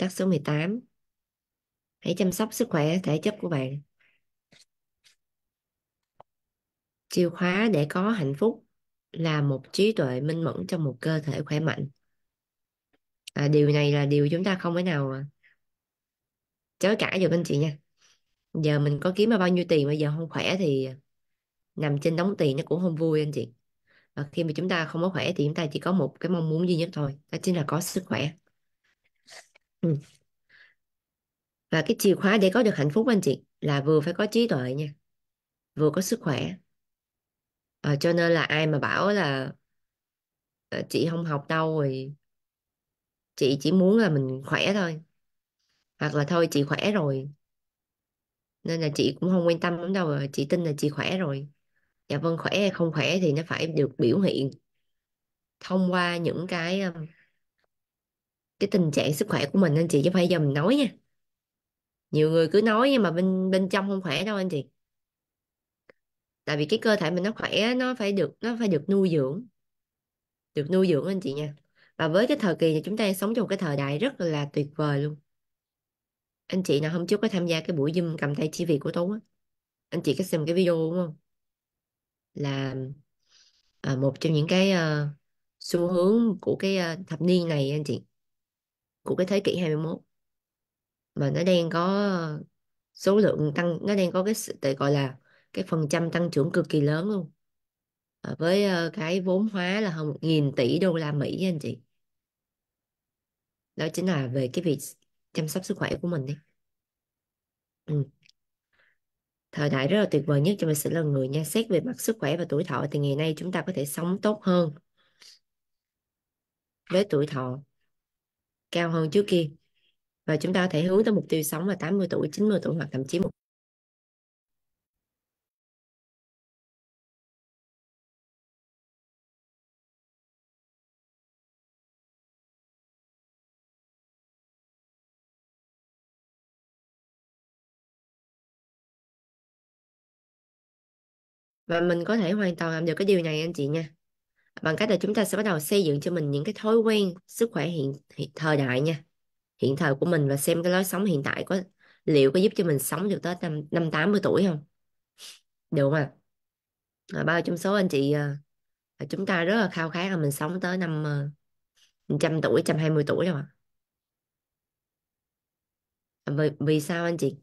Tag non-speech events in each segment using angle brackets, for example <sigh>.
Tắc số 18 Hãy chăm sóc sức khỏe thể chất của bạn Chìa khóa để có hạnh phúc là một trí tuệ minh mẫn trong một cơ thể khỏe mạnh à, Điều này là điều chúng ta không thể nào mà. chối cãi được anh chị nha Giờ mình có kiếm ra bao nhiêu tiền bây giờ không khỏe thì nằm trên đống tiền nó cũng không vui anh chị và khi mà chúng ta không có khỏe thì chúng ta chỉ có một cái mong muốn duy nhất thôi đó chính là có sức khỏe Ừ. và cái chìa khóa để có được hạnh phúc anh chị là vừa phải có trí tuệ nha vừa có sức khỏe à, cho nên là ai mà bảo là ờ, chị không học đâu rồi chị chỉ muốn là mình khỏe thôi hoặc là thôi chị khỏe rồi nên là chị cũng không quan tâm lắm đâu rồi ờ, chị tin là chị khỏe rồi dạ vâng khỏe hay không khỏe thì nó phải được biểu hiện thông qua những cái cái tình trạng sức khỏe của mình anh chị chứ phải giờ mình nói nha nhiều người cứ nói nhưng mà bên bên trong không khỏe đâu anh chị tại vì cái cơ thể mình nó khỏe nó phải được nó phải được nuôi dưỡng được nuôi dưỡng anh chị nha và với cái thời kỳ này chúng ta sống trong cái thời đại rất là tuyệt vời luôn anh chị nào hôm trước có tham gia cái buổi zoom cầm tay chỉ việc của tú á anh chị có xem cái video đúng không là à, một trong những cái uh, xu hướng của cái uh, thập niên này anh chị của cái thế kỷ 21 mà nó đang có ờ, số lượng tăng nó đang có cái tại gọi là cái phần trăm tăng trưởng cực kỳ lớn luôn à, với ờ, cái vốn hóa là hơn một nghìn tỷ đô la Mỹ anh chị đó chính là về cái việc chăm sóc sức khỏe của mình đi ừ. thời đại rất là tuyệt vời nhất cho mình sử là người nha xét về mặt sức khỏe và tuổi thọ thì ngày nay chúng ta có thể sống tốt hơn với tuổi thọ cao hơn trước kia và chúng ta có thể hướng tới mục tiêu sống là 80 tuổi, 90 tuổi hoặc thậm chí một và mình có thể hoàn toàn làm được cái điều này anh chị nha bằng cách là chúng ta sẽ bắt đầu xây dựng cho mình những cái thói quen sức khỏe hiện, hiện thời đại nha hiện thời của mình và xem cái lối sống hiện tại có liệu có giúp cho mình sống được tới năm năm tám mươi tuổi không được mà à, bao trong số anh chị à, à, chúng ta rất là khao khát là mình sống tới năm ờ, trăm tuổi trăm hai mươi tuổi rồi ạ à. vì, vì sao anh chị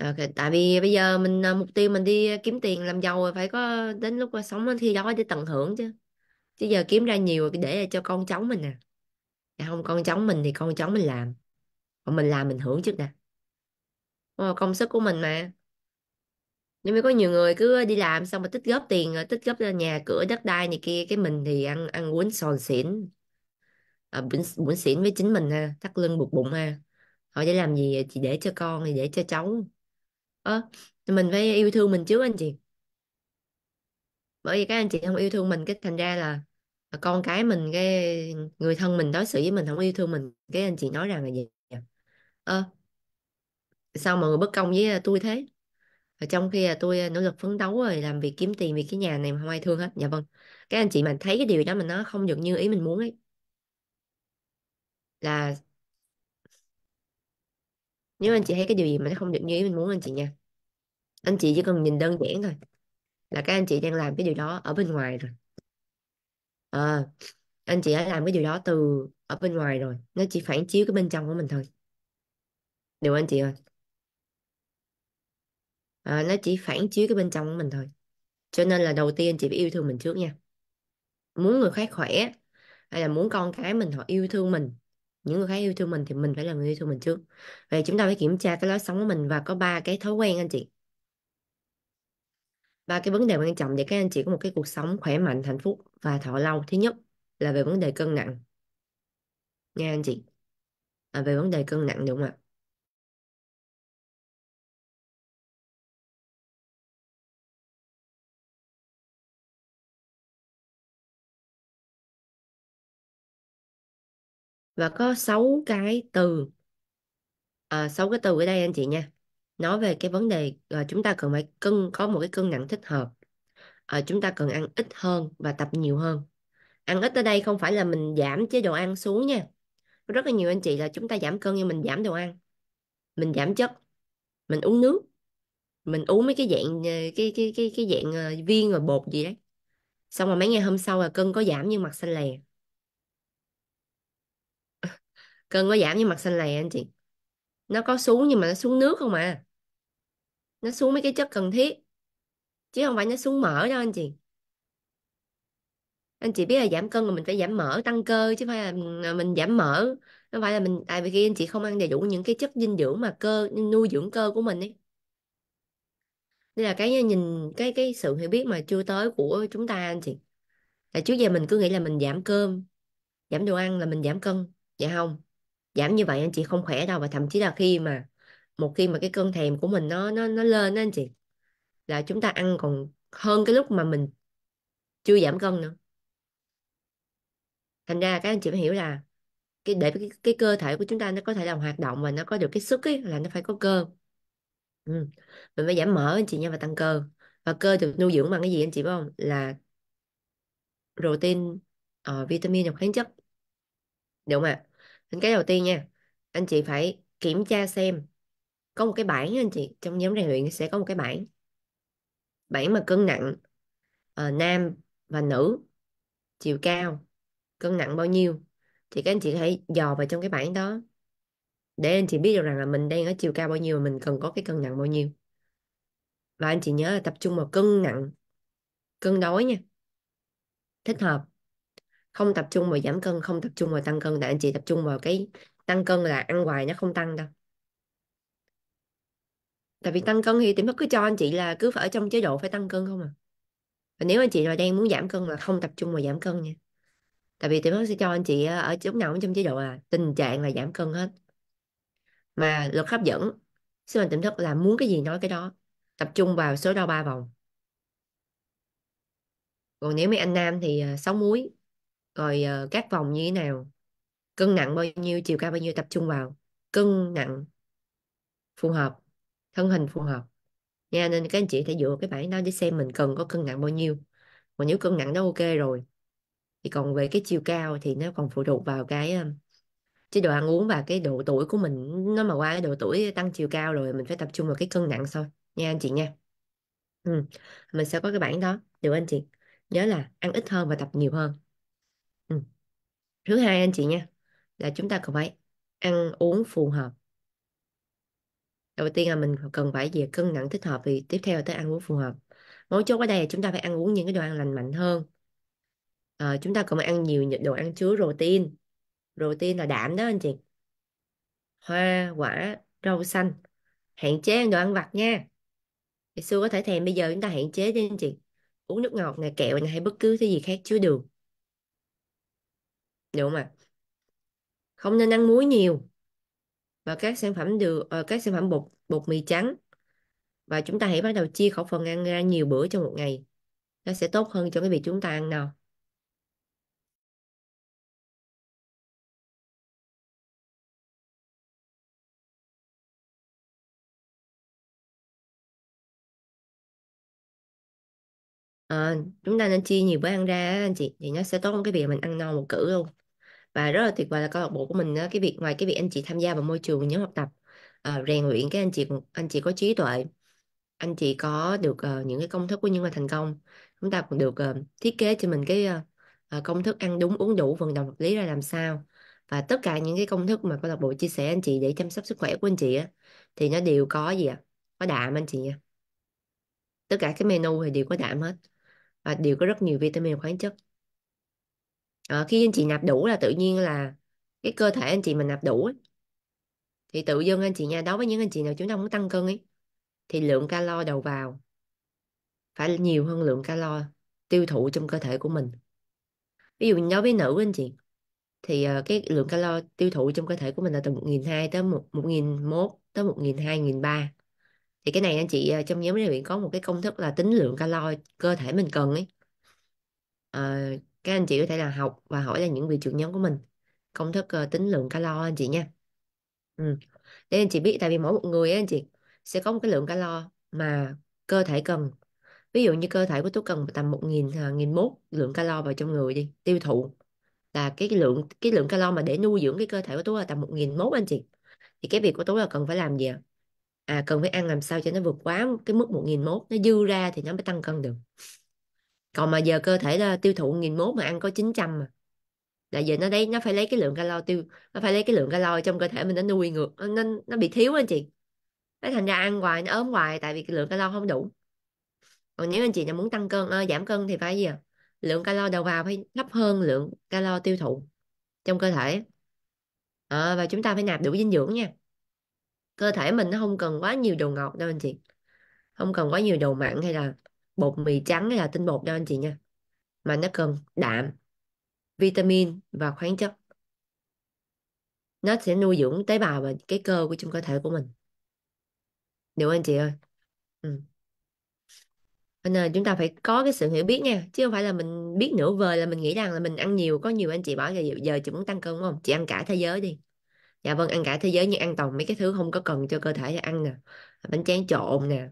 Okay. À, tại vì bây giờ mình mục tiêu mình đi kiếm tiền làm giàu rồi phải có đến lúc sống khi đó để tận hưởng chứ chứ giờ kiếm ra nhiều để cho con cháu mình nè à. Dạ không con cháu mình thì con cháu mình làm còn mình làm mình hưởng trước nè Ồ, công sức của mình mà nhưng mà có nhiều người cứ đi làm xong mà tích góp tiền ờ, tích góp ra nhà cửa đất đai này kia cái mình thì ăn ăn uống sòn xỉn à, bún, bún xỉn với chính mình ha thắt lưng buộc bụng ha họ để làm gì chỉ để cho con thì để cho cháu ơ à, mình phải yêu thương mình trước anh chị bởi vì các anh chị không yêu thương mình cái thành ra là con cái mình cái người thân mình đối xử với mình không yêu thương mình cái anh chị nói rằng là gì ơ sao mọi người bất công với tôi thế và trong khi là tôi à, nỗ lực phấn đấu rồi làm việc kiếm tiền vì cái nhà này mà không ai thương hết dạ vâng Cái anh chị mà thấy cái điều đó mình nó không được như ý mình muốn ấy là nếu anh chị thấy cái điều gì mà nó không được như ý mình muốn anh chị nha anh chị chỉ cần nhìn đơn giản thôi là các anh chị đang làm cái điều đó ở bên ngoài rồi Ờ, anh chị đã làm cái điều đó từ ở bên ngoài rồi nó chỉ phản chiếu cái bên trong của mình thôi điều anh chị ơi Ờ, nó chỉ phản chiếu cái bên trong của mình thôi cho nên là đầu tiên anh chị phải yêu thương mình trước nha muốn người khác khỏe hay là muốn con cái mình họ yêu thương mình những người khác yêu thương mình thì mình phải là người yêu thương mình trước vậy chúng ta phải kiểm tra cái lối sống của mình và có ba cái thói quen anh chị ba cái vấn đề quan trọng để các anh chị có một cái cuộc sống khỏe mạnh hạnh phúc và thọ lâu thứ nhất là về vấn đề cân nặng nha anh chị à, về vấn đề cân nặng đúng không ạ và có 6 cái từ à, 6 cái từ ở đây anh chị nha nói về cái vấn đề uh, chúng ta cần phải cân có một cái cân nặng thích hợp uh, chúng ta cần ăn ít hơn và tập nhiều hơn ăn ít ở đây không phải là mình giảm chế độ ăn xuống nha rất là nhiều anh chị là chúng ta giảm cân nhưng mình giảm đồ ăn mình giảm chất mình uống nước mình uống mấy cái dạng ờ, cái cái cái cái dạng viên rồi bột gì đấy xong rồi mấy ngày hôm sau là cân có giảm nhưng mặt xanh lè <laughs> cân có giảm nhưng mặt xanh lè anh chị nó có xuống nhưng mà nó xuống nước không à nó xuống mấy cái chất cần thiết chứ không phải nó xuống mỡ đâu anh chị anh chị biết là giảm cân là mình phải giảm mỡ tăng cơ chứ phải là à, mình giảm mỡ nó phải là mình tại vì khi anh chị không ăn đầy đủ những cái chất dinh dưỡng mà cơ nuôi dưỡng cơ của mình ấy nên là cái nhìn cái cái sự hiểu biết mà chưa tới của chúng ta anh chị là trước giờ mình cứ nghĩ là mình giảm cơm giảm đồ ăn là mình giảm cân dạ không giảm như vậy anh chị không khỏe đâu và thậm chí là khi mà một khi mà cái cơn thèm của mình nó nó nó lên đó anh chị là chúng ta ăn còn hơn cái lúc mà mình chưa giảm cân nữa thành ra các anh chị phải hiểu là cái để cái, cái cơ thể của chúng ta nó có thể làm hoạt động và nó có được cái sức ấy, là nó phải có cơ ừ. mình phải giảm mỡ anh chị nha và tăng cơ và cơ được nuôi dưỡng bằng cái gì anh chị biết không là protein uh, vitamin và khoáng chất đúng không ạ à? cái đầu tiên nha anh chị phải kiểm tra xem có một cái bảng anh chị trong nhóm rèn luyện sẽ có một cái bảng bảng mà cân nặng uh, nam và nữ chiều cao cân nặng bao nhiêu thì các anh chị hãy dò vào trong cái bảng đó để anh chị biết được rằng là mình đang ở chiều cao bao nhiêu và mình cần có cái cân nặng bao nhiêu và anh chị nhớ là tập trung vào cân nặng cân đối nha thích hợp không tập trung vào giảm cân không tập trung vào tăng cân tại anh chị tập trung vào cái tăng cân là ăn hoài nó không tăng đâu tại vì tăng cân thì tiệm thức cứ cho anh chị là cứ phải ở trong chế độ phải tăng cân không à và nếu anh chị là đang muốn giảm cân là không tập trung vào giảm cân nha tại vì tiệm thức sẽ cho anh chị ờ, ở lúc nào cũng trong chế độ là tình trạng là giảm cân hết mà luật hấp dẫn sứ mệnh tiềm thức là muốn cái gì nói cái đó tập trung vào số đo ba vòng còn nếu mấy anh nam thì ờ, sáu múi rồi ờ, các vòng như thế nào cân nặng bao nhiêu chiều cao bao nhiêu tập trung vào cân nặng phù hợp thân hình phù hợp nha nên các anh chị thể dựa cái bảng đó để xem mình cần có cân nặng bao nhiêu mà nếu cân nặng đó ok rồi thì còn về cái chiều cao thì nó còn phụ thuộc vào cái chế độ ăn uống và cái độ tuổi của mình nó mà qua cái độ tuổi tăng chiều cao rồi mình phải tập trung vào cái cân nặng thôi nha anh chị nha ừ. mình sẽ có cái bảng đó được anh chị nhớ là ăn ít hơn và tập nhiều hơn ừ. thứ hai anh chị nha là chúng ta cần phải ăn uống phù hợp đầu tiên là mình cần phải về cân nặng thích hợp thì tiếp theo là tới ăn uống phù hợp mấu chốt ở đây là chúng ta phải ăn uống những cái đồ ăn lành mạnh hơn à, chúng ta cần phải ăn nhiều đồ ăn chứa protein protein là đạm đó anh chị hoa quả rau xanh hạn chế ăn đồ ăn vặt nha ngày xưa có thể thèm bây giờ chúng ta hạn chế đi anh chị uống nước ngọt này kẹo này hay bất cứ thứ gì khác chứa đường đúng không ạ không nên ăn muối nhiều và các sản phẩm đường các sản phẩm bột bột mì trắng và chúng ta hãy bắt đầu chia khẩu phần ăn ra nhiều bữa trong một ngày nó sẽ tốt hơn cho cái việc chúng ta ăn nào à, ờ, chúng ta nên chia nhiều bữa ăn ra anh chị thì nó sẽ tốt hơn cái việc mình ăn no một cử luôn và rất là tuyệt vời là câu lạc bộ của mình đó cái việc ngoài cái việc anh chị tham gia vào môi trường nhóm học tập uh, rèn luyện cái anh chị anh chị có trí tuệ anh chị có được uh, những cái công thức của những người thành công chúng ta còn được uh, thiết kế cho mình cái uh, công thức ăn đúng uống đủ vận động hợp lý ra làm sao và tất cả những cái công thức mà câu lạc bộ chia sẻ anh chị để chăm sóc sức khỏe của anh chị á thì nó đều có gì ạ à? có đạm anh chị nha tất cả cái menu thì đều có đạm hết và đều có rất nhiều vitamin khoáng chất à, khi anh chị nạp đủ là tự nhiên là cái cơ thể anh chị mình nạp đủ ấy, thì tự dưng anh chị nha đối với những anh chị nào chúng ta muốn tăng cân ấy thì lượng calo đầu vào phải nhiều hơn lượng calo tiêu thụ trong cơ thể của mình ví dụ đối với nữ anh chị thì ờ, cái lượng calo tiêu thụ trong cơ thể của mình là từ một nghìn hai tới một một nghìn một tới một nghìn hai nghìn ba thì cái này anh chị ờ, trong nhóm này luyện có một cái công thức là tính lượng calo cơ thể mình cần ấy à, các anh chị có thể là học và hỏi là những vị trưởng nhóm của mình công thức uh, tính lượng calo anh chị nha ừ. để anh chị biết tại vì mỗi một người ấy, anh chị sẽ có một cái lượng calo mà cơ thể cần ví dụ như cơ thể của tôi cần tầm một nghìn à, nghìn mốt lượng calo vào trong người đi tiêu thụ là cái lượng cái lượng calo mà để nuôi dưỡng cái cơ thể của tôi là tầm một nghìn mốt anh chị thì cái việc của tôi là cần phải làm gì ạ à? à cần phải ăn làm sao cho nó vượt quá cái mức một nghìn mốt nó dư ra thì nó mới tăng cân được còn mà giờ cơ thể là tiêu thụ nghìn mốt mà ăn có 900 mà là giờ nó đấy nó phải lấy cái lượng calo tiêu nó phải lấy cái lượng calo trong cơ thể mình nó nuôi ngược nó nó bị thiếu anh chị nó thành ra ăn hoài nó ốm hoài tại vì cái lượng calo không đủ còn nếu anh chị nào muốn tăng cân à, giảm cân thì phải gì à? lượng calo đầu vào phải thấp hơn lượng calo tiêu thụ trong cơ thể à, và chúng ta phải nạp đủ dinh dưỡng nha cơ thể mình nó không cần quá nhiều đồ ngọt đâu anh chị không cần quá nhiều đồ mặn hay là bột mì trắng hay là tinh bột đâu anh chị nha mà nó cần đạm vitamin và khoáng chất nó sẽ nuôi dưỡng tế bào và cái cơ của trong cơ thể của mình được anh chị ơi ừ. nên chúng ta phải có cái sự hiểu biết nha chứ không phải là mình biết nửa vời là mình nghĩ rằng là mình ăn nhiều có nhiều anh chị bảo là giờ chị muốn tăng cân đúng không chị ăn cả thế giới đi dạ vâng ăn cả thế giới nhưng ăn toàn mấy cái thứ không có cần cho cơ thể ăn nè bánh tráng trộn nè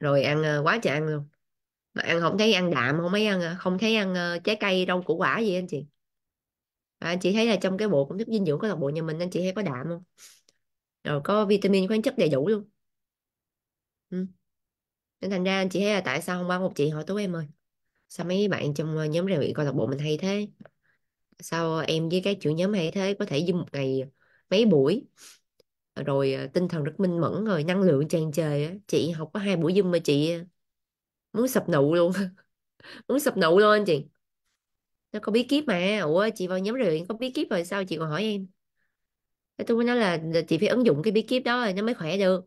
rồi ăn ờ, quá trời ăn luôn mà ăn không thấy ăn đạm không mấy ăn ờ, không thấy ăn ờ, trái cây rau củ quả gì anh chị và anh chị thấy là trong cái bộ công thức dinh dưỡng của tập bộ nhà mình anh chị thấy có đạm không rồi có vitamin khoáng chất đầy đủ luôn ừ. nên thành ra anh chị thấy là tại sao không qua một chị hỏi tú em ơi sao mấy bạn trong nhóm rèn luyện câu lạc bộ mình hay thế sao em với các chủ nhóm hay thế có thể dung một ngày mấy buổi rồi à, tinh thần rất minh mẫn rồi năng lượng tràn trề á chị học có hai buổi Zoom mà chị à, muốn sập nụ luôn <laughs> muốn sập nụ luôn anh chị nó có bí kíp mà ủa chị vào nhóm rồi có bí kíp rồi sao chị còn hỏi em Thế tôi mới nói là chị phải ứng dụng cái bí kíp đó rồi nó mới khỏe được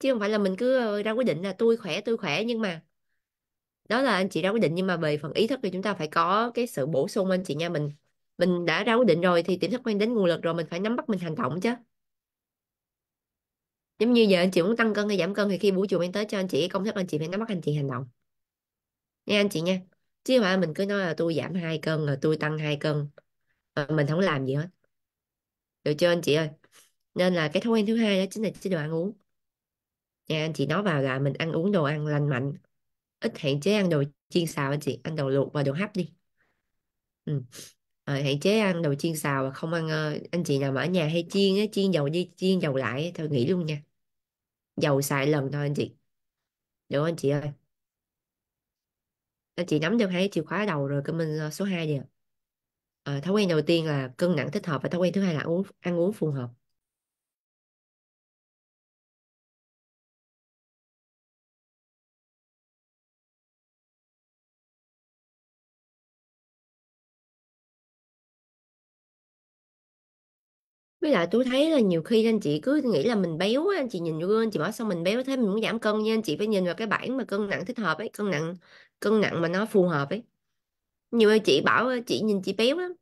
chứ không phải là mình cứ ờ, ra quyết định là tôi khỏe tôi khỏe nhưng mà đó là anh chị ra quyết định nhưng mà về phần ý thức thì chúng ta phải có cái sự bổ sung anh chị nha mình mình đã ra quyết định rồi thì tiềm thức quan đến nguồn lực rồi mình phải nắm bắt mình hành động chứ giống như giờ anh chị muốn tăng cân hay giảm cân thì khi buổi chiều mang tới cho anh chị công thức anh chị phải nắm bắt anh chị hành động nghe anh chị nha chứ không phải mình cứ nói là tôi giảm hai cân rồi tôi tăng hai cân mà ờ, mình không làm gì hết được chưa anh chị ơi nên là cái thói quen thứ hai đó chính là chế độ ăn uống nha anh chị nói vào là mình ăn uống đồ ăn lành mạnh ít hạn chế ăn đồ chiên xào anh chị ăn đồ luộc và đồ hấp đi ừ. Rồi, ờ, hạn chế ăn đồ chiên xào và không ăn ờ, anh chị nào mà ở nhà hay chiên á chiên dầu đi chiên dầu lại thôi nghỉ luôn nha dầu xài lần thôi anh chị được không anh chị ơi anh ờ, chị nắm trong hai chìa khóa đầu rồi comment ờ, số 2 nè à, thói quen đầu tiên là cân nặng thích hợp và thói quen thứ hai là uống ăn uống phù hợp với lại tôi thấy là nhiều khi anh chị cứ nghĩ là mình béo á, anh chị nhìn vô gương anh chị bảo sao mình béo thế mình muốn giảm cân nha anh chị phải nhìn vào cái bảng mà cân nặng thích hợp ấy cân nặng cân nặng mà nó phù hợp ấy nhiều anh chị bảo chị nhìn chị béo lắm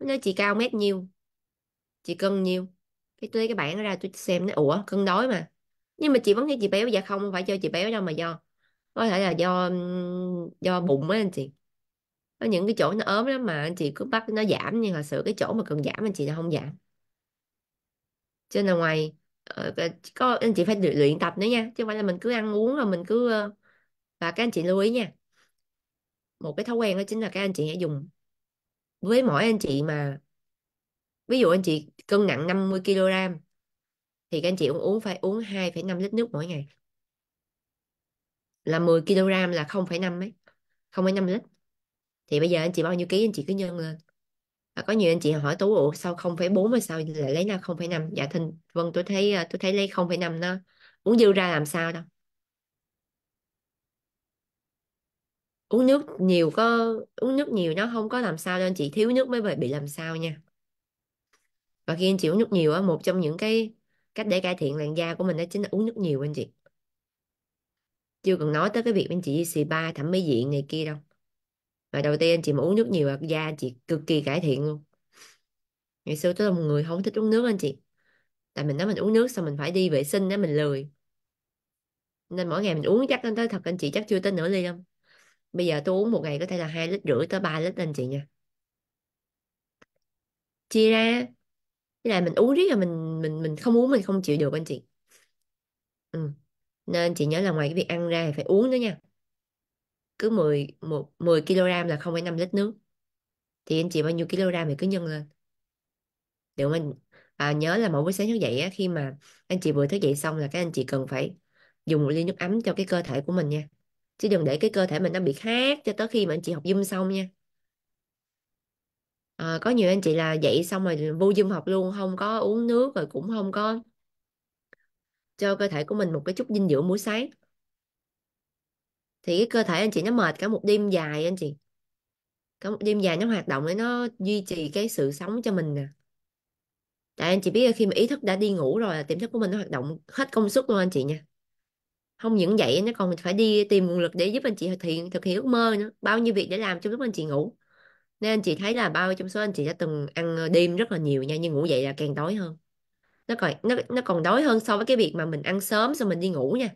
nói chị cao mét nhiêu chị cân nhiêu cái tôi lấy cái bảng ra tôi xem nó ủa cân đối mà nhưng mà chị vẫn thấy chị béo dạ không, không phải do chị béo đâu mà do có thể là do do bụng á anh chị có những cái chỗ nó ốm lắm mà anh chị cứ bắt nó giảm nhưng thật sự cái chỗ mà cần giảm anh chị là không giảm cho nên là ngoài ờ, có anh chị phải luyện, tập nữa nha chứ không phải là mình cứ ăn uống rồi mình cứ ờ, và các anh chị lưu ý nha một cái thói quen đó chính là các anh chị hãy dùng với mỗi anh chị mà ví dụ anh chị cân nặng 50 kg thì các anh chị cũng uống phải uống 2,5 lít nước mỗi ngày là 10 kg là 0,5 ấy 0,5 lít thì bây giờ anh chị bao nhiêu ký anh chị cứ nhân lên có nhiều anh chị hỏi tú ủa sao 0,4 mà sao lại lấy ra 0,5 dạ thinh vâng tôi thấy à, tôi thấy lấy 0,5 nó uống dư ra làm sao đâu uống nước nhiều có uống nước nhiều nó không có làm sao đâu anh chị thiếu nước mới bị làm sao nha và khi anh chị uống nước nhiều á một trong những cái cách để cải thiện làn da của mình đó chính là uống nước nhiều anh chị chưa cần nói tới cái việc anh chị đi spa thẩm mỹ viện này kia đâu và đầu tiên chị mà uống nước nhiều là da chị cực kỳ cải thiện luôn ngày xưa tôi là một người không thích uống nước anh chị tại mình nói mình uống nước xong mình phải đi vệ sinh đó mình lười nên mỗi ngày mình uống chắc anh tới thật anh chị chắc chưa tới nửa ly không bây giờ tôi uống một ngày có thể là hai lít rưỡi tới 3 lít anh chị nha chia ra Thế là mình uống riết là mình mình mình không uống mình không chịu được anh chị ừ. nên chị nhớ là ngoài cái việc ăn ra thì phải uống nữa nha cứ 10, 1, 10 kg là 0,5 lít nước thì anh chị bao nhiêu kg thì cứ nhân lên để mình à, nhớ là mỗi buổi sáng thức dậy á, khi mà anh chị vừa thức dậy xong là các anh chị cần phải dùng một ly nước ấm cho cái cơ thể của mình nha chứ đừng để cái cơ thể mình nó bị khát cho tới khi mà anh chị học Zoom xong nha à, có nhiều anh chị là dậy xong rồi vô dâm học luôn không có uống nước rồi cũng không có cho cơ thể của mình một cái chút dinh dưỡng buổi sáng thì cái cơ thể anh chị nó mệt cả một đêm dài anh chị cả một đêm dài nó hoạt động để nó duy trì cái sự sống cho mình nè tại anh chị biết là khi mà ý thức đã đi ngủ rồi là tiềm thức của mình nó hoạt động hết công suất luôn anh chị nha không những vậy nó còn phải đi tìm nguồn lực để giúp anh chị thực hiện thực hiện ước mơ nữa bao nhiêu việc để làm trong lúc anh chị ngủ nên anh chị thấy là bao trong số anh chị đã từng ăn ờ, đêm rất là nhiều nha nhưng ngủ dậy là càng đói hơn nó còn nó nó còn đói hơn so với cái việc mà mình ăn sớm xong mình đi ngủ nha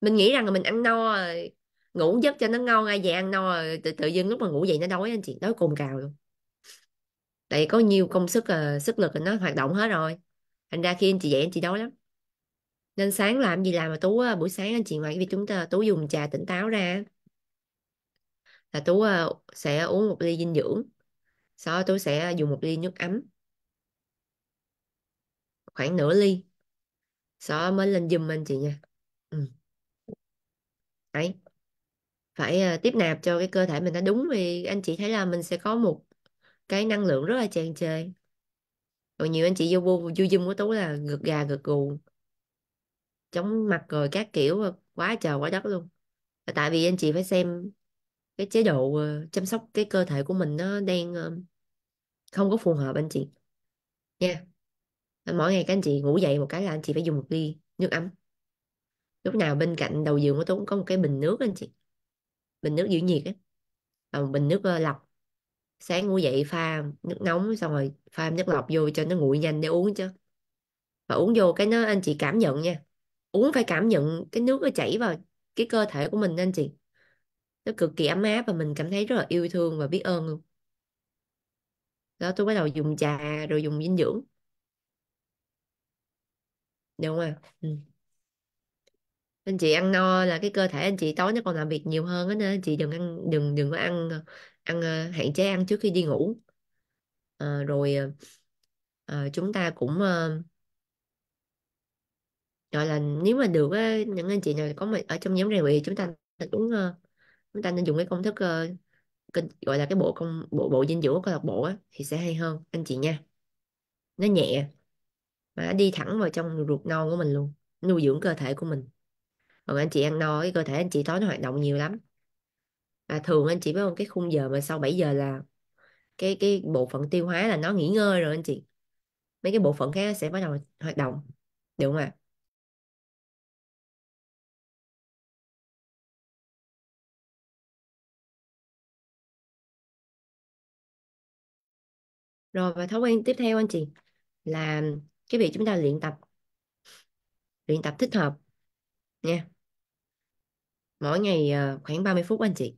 mình nghĩ rằng là mình ăn no rồi ngủ giấc cho nó ngon ai về ăn no rồi tự, tự dưng lúc mà ngủ dậy nó đói anh chị đói cồn cào luôn tại có nhiều công sức ờ, sức lực nó hoạt động hết rồi thành ra khi anh chị dậy anh chị đói lắm nên sáng làm gì làm mà tú ờ, buổi sáng anh chị ngoài cái việc chúng ta tú dùng trà tỉnh táo ra là tú ờ, sẽ uống một ly dinh dưỡng sau đó tú sẽ dùng một ly nước ấm khoảng nửa ly sau đó mới lên giùm anh chị nha ừ phải phải ờ, tiếp nạp cho cái cơ thể mình nó đúng vì anh chị thấy là mình sẽ có một cái năng lượng rất là tràn trề còn nhiều anh chị vô vô vô dung của tú là gật gà gật gù chóng mặt rồi các kiểu ờ, quá trời quá đất luôn là tại vì anh chị phải xem cái chế độ ờ, chăm sóc cái cơ thể của mình nó đang không có phù hợp anh chị nha mỗi ngày các anh chị ngủ dậy một cái là anh chị phải dùng một ly nước ấm lúc nào bên cạnh đầu giường của tôi cũng có một cái bình nước anh chị bình nước giữ nhiệt ấy à, bình nước lọc sáng ngủ dậy pha nước nóng xong rồi pha nước lọc vô cho nó nguội nhanh để uống chứ và uống vô cái nó anh chị cảm nhận nha uống phải cảm nhận cái nước nó chảy vào cái cơ thể của mình anh chị nó cực kỳ ấm áp và mình cảm thấy rất là yêu thương và biết ơn luôn đó tôi bắt đầu dùng trà rồi dùng dinh dưỡng đúng không à? ừ anh chị ăn no là cái cơ thể anh chị tối nó còn làm việc nhiều hơn á nên anh chị đừng ăn đừng đừng có ăn ăn ờ, hạn chế ăn trước khi đi ngủ à, rồi à, chúng ta cũng à, gọi là nếu mà được á, những anh chị nào có mà ở trong nhóm rèn luyện chúng ta cũng chúng ta nên dùng cái công thức kênh gọi là cái bộ công bộ bộ dinh dưỡng của câu lạc bộ á, thì sẽ hay hơn anh chị nha nó nhẹ mà đi thẳng vào trong ruột non của mình luôn nuôi dưỡng cơ thể của mình còn anh chị ăn no cái cơ thể anh chị tối nó hoạt động nhiều lắm à, thường anh chị biết không cái khung giờ mà sau 7 giờ là cái cái bộ phận tiêu hóa là nó nghỉ ngơi rồi anh chị mấy cái bộ phận khác sẽ bắt đầu hoạt động được không ạ rồi và thói quen tiếp theo anh chị là cái việc chúng ta luyện tập luyện tập thích hợp nha mỗi ngày ờ, khoảng 30 phút anh chị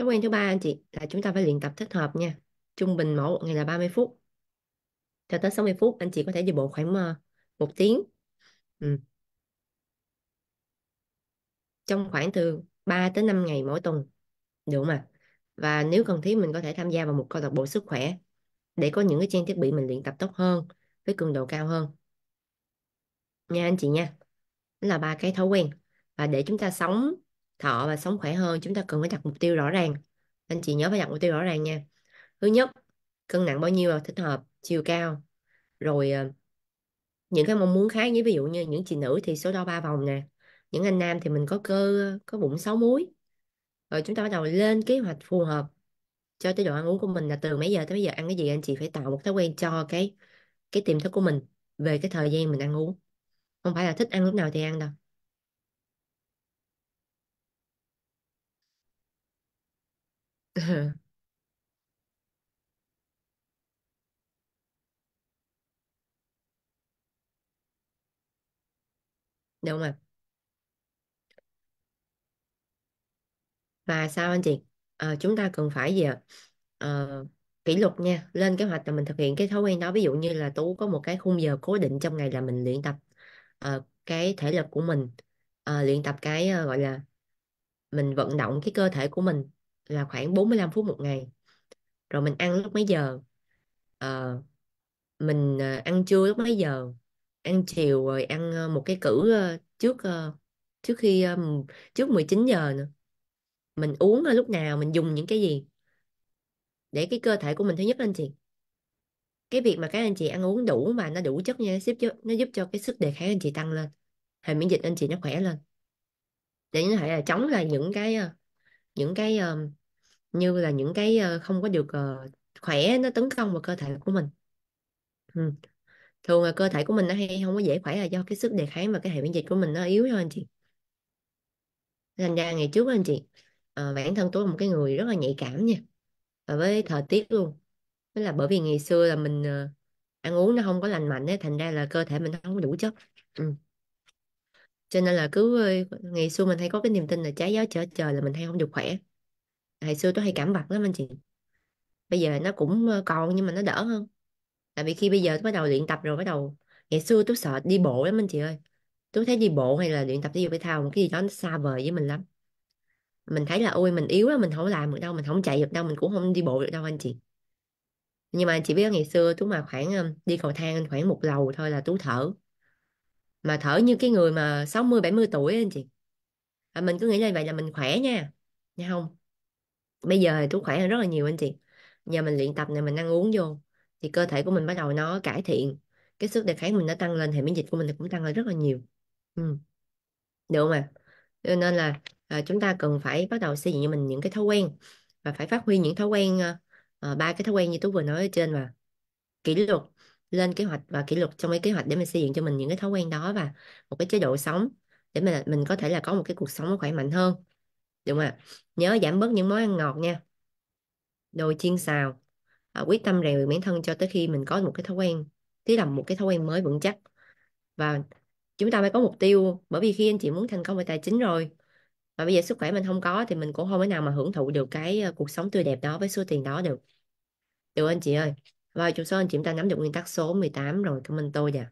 Thói quen thứ ba anh chị là chúng ta phải luyện tập thích hợp nha. Trung bình mỗi ngày là 30 phút. Cho tới 60 phút anh chị có thể đi bộ khoảng ờ, một tiếng. Ừ. Trong khoảng từ 3 tới 5 ngày mỗi tuần. Được mà. Và nếu cần thiết mình có thể tham gia vào một câu lạc bộ sức khỏe để có những cái trang thiết bị mình luyện tập tốt hơn với cường độ cao hơn. Nha anh chị nha. Đó là ba cái thói quen và để chúng ta sống thọ và sống khỏe hơn chúng ta cần phải đặt mục tiêu rõ ràng anh chị nhớ phải đặt mục tiêu rõ ràng nha thứ nhất cân nặng bao nhiêu là thích hợp chiều cao rồi ờ, những cái mong muốn khác như ví dụ như những chị nữ thì số đo ba vòng nè những anh nam thì mình có cơ có bụng sáu múi rồi chúng ta bắt đầu lên kế hoạch phù hợp cho chế độ ăn uống của mình là từ mấy giờ tới mấy giờ ăn cái gì anh chị phải tạo một thói quen cho cái cái tiềm thức của mình về cái thời gian mình ăn uống không phải là thích ăn lúc nào thì ăn đâu Ờ. Đúng rồi. Và sao anh chị? Ờ, chúng ta cần phải gì ạ? Ờ, kỷ luật nha, lên kế hoạch là mình thực hiện cái thói quen đó. Ví dụ như là Tú có một cái khung giờ cố định trong ngày là mình luyện tập ờ, cái thể lực của mình, Ờ, luyện tập cái ờ, gọi là mình vận động cái cơ thể của mình là khoảng 45 phút một ngày rồi mình ăn lúc mấy giờ ờ, mình ờ, ăn trưa lúc mấy giờ ăn chiều rồi ăn ờ, một cái cử ờ, trước trước khi trước 19 giờ nữa mình uống lúc nào mình dùng những cái gì để cái cơ thể của mình thứ nhất anh chị cái việc mà các anh chị ăn uống đủ mà nó đủ chất nha nó giúp cho, nó giúp cho cái sức đề kháng anh chị tăng lên hệ miễn dịch anh chị nó khỏe lên để có thể là chống lại những cái những cái um, như là những cái ờ, không có được ờ, khỏe nó tấn công vào cơ thể của mình ừ. thường là cơ thể của mình nó hay không có dễ khỏe là do cái sức đề kháng và cái hệ miễn dịch của mình nó yếu thôi anh chị thành ra ngày trước anh chị à, bản thân tôi là một cái người rất là nhạy cảm nha và với thời tiết luôn tức là bởi vì ngày xưa là mình à, ăn uống nó không có lành mạnh ấy, thành ra là cơ thể mình không có đủ chất ừ. cho nên là cứ ngày xưa mình hay có cái niềm tin là trái gió trở trời là mình hay không được khỏe hồi xưa tôi hay cảm vật lắm anh chị bây giờ nó cũng còn nhưng mà nó đỡ hơn tại vì khi bây giờ tôi bắt đầu luyện tập rồi bắt đầu ngày xưa tôi sợ đi bộ lắm anh chị ơi tôi thấy đi bộ hay là luyện tập thể dục thể thao một cái gì đó nó xa vời với mình lắm mình thấy là ôi mình yếu á mình không làm được đâu mình không chạy được đâu mình cũng không đi bộ được đâu anh chị nhưng mà anh chị biết ngày xưa tôi mà khoảng đi cầu thang khoảng một lầu thôi là tôi thở mà thở như cái người mà 60 70 tuổi ấy, anh chị à, mình cứ nghĩ là vậy là mình khỏe nha nha không bây giờ thì Tú khỏe hơn rất là nhiều anh chị nhờ mình luyện tập này mình ăn uống vô thì cơ thể của mình bắt đầu nó cải thiện cái sức đề kháng mình nó tăng lên hệ miễn dịch của mình cũng tăng lên rất là nhiều ừ. được mà. ạ nên là à, chúng ta cần phải bắt đầu xây dựng cho mình những cái thói quen và phải phát huy những thói quen ờ, ờ, ba à, cái thói quen như tú vừa nói ở trên mà kỷ luật lên kế hoạch và kỷ luật trong cái kế hoạch để mình xây dựng cho mình những cái thói quen đó và một cái chế độ sống để mình mình có thể là có một cái cuộc sống khỏe mạnh hơn đúng không ạ nhớ giảm bớt những món ăn ngọt nha đồ chiên xào à, quyết tâm rèn luyện bản thân cho tới khi mình có một cái thói quen thiết lập một cái thói quen mới vững chắc và chúng ta phải có mục tiêu bởi vì khi anh chị muốn thành công về tài chính rồi mà bây giờ sức khỏe mình không có thì mình cũng không thể nào mà hưởng thụ được cái ờ, cuộc sống tươi đẹp đó với số tiền đó được được anh chị ơi và chúng số anh chị chúng ta nắm được nguyên tắc số 18 rồi cảm ơn tôi nha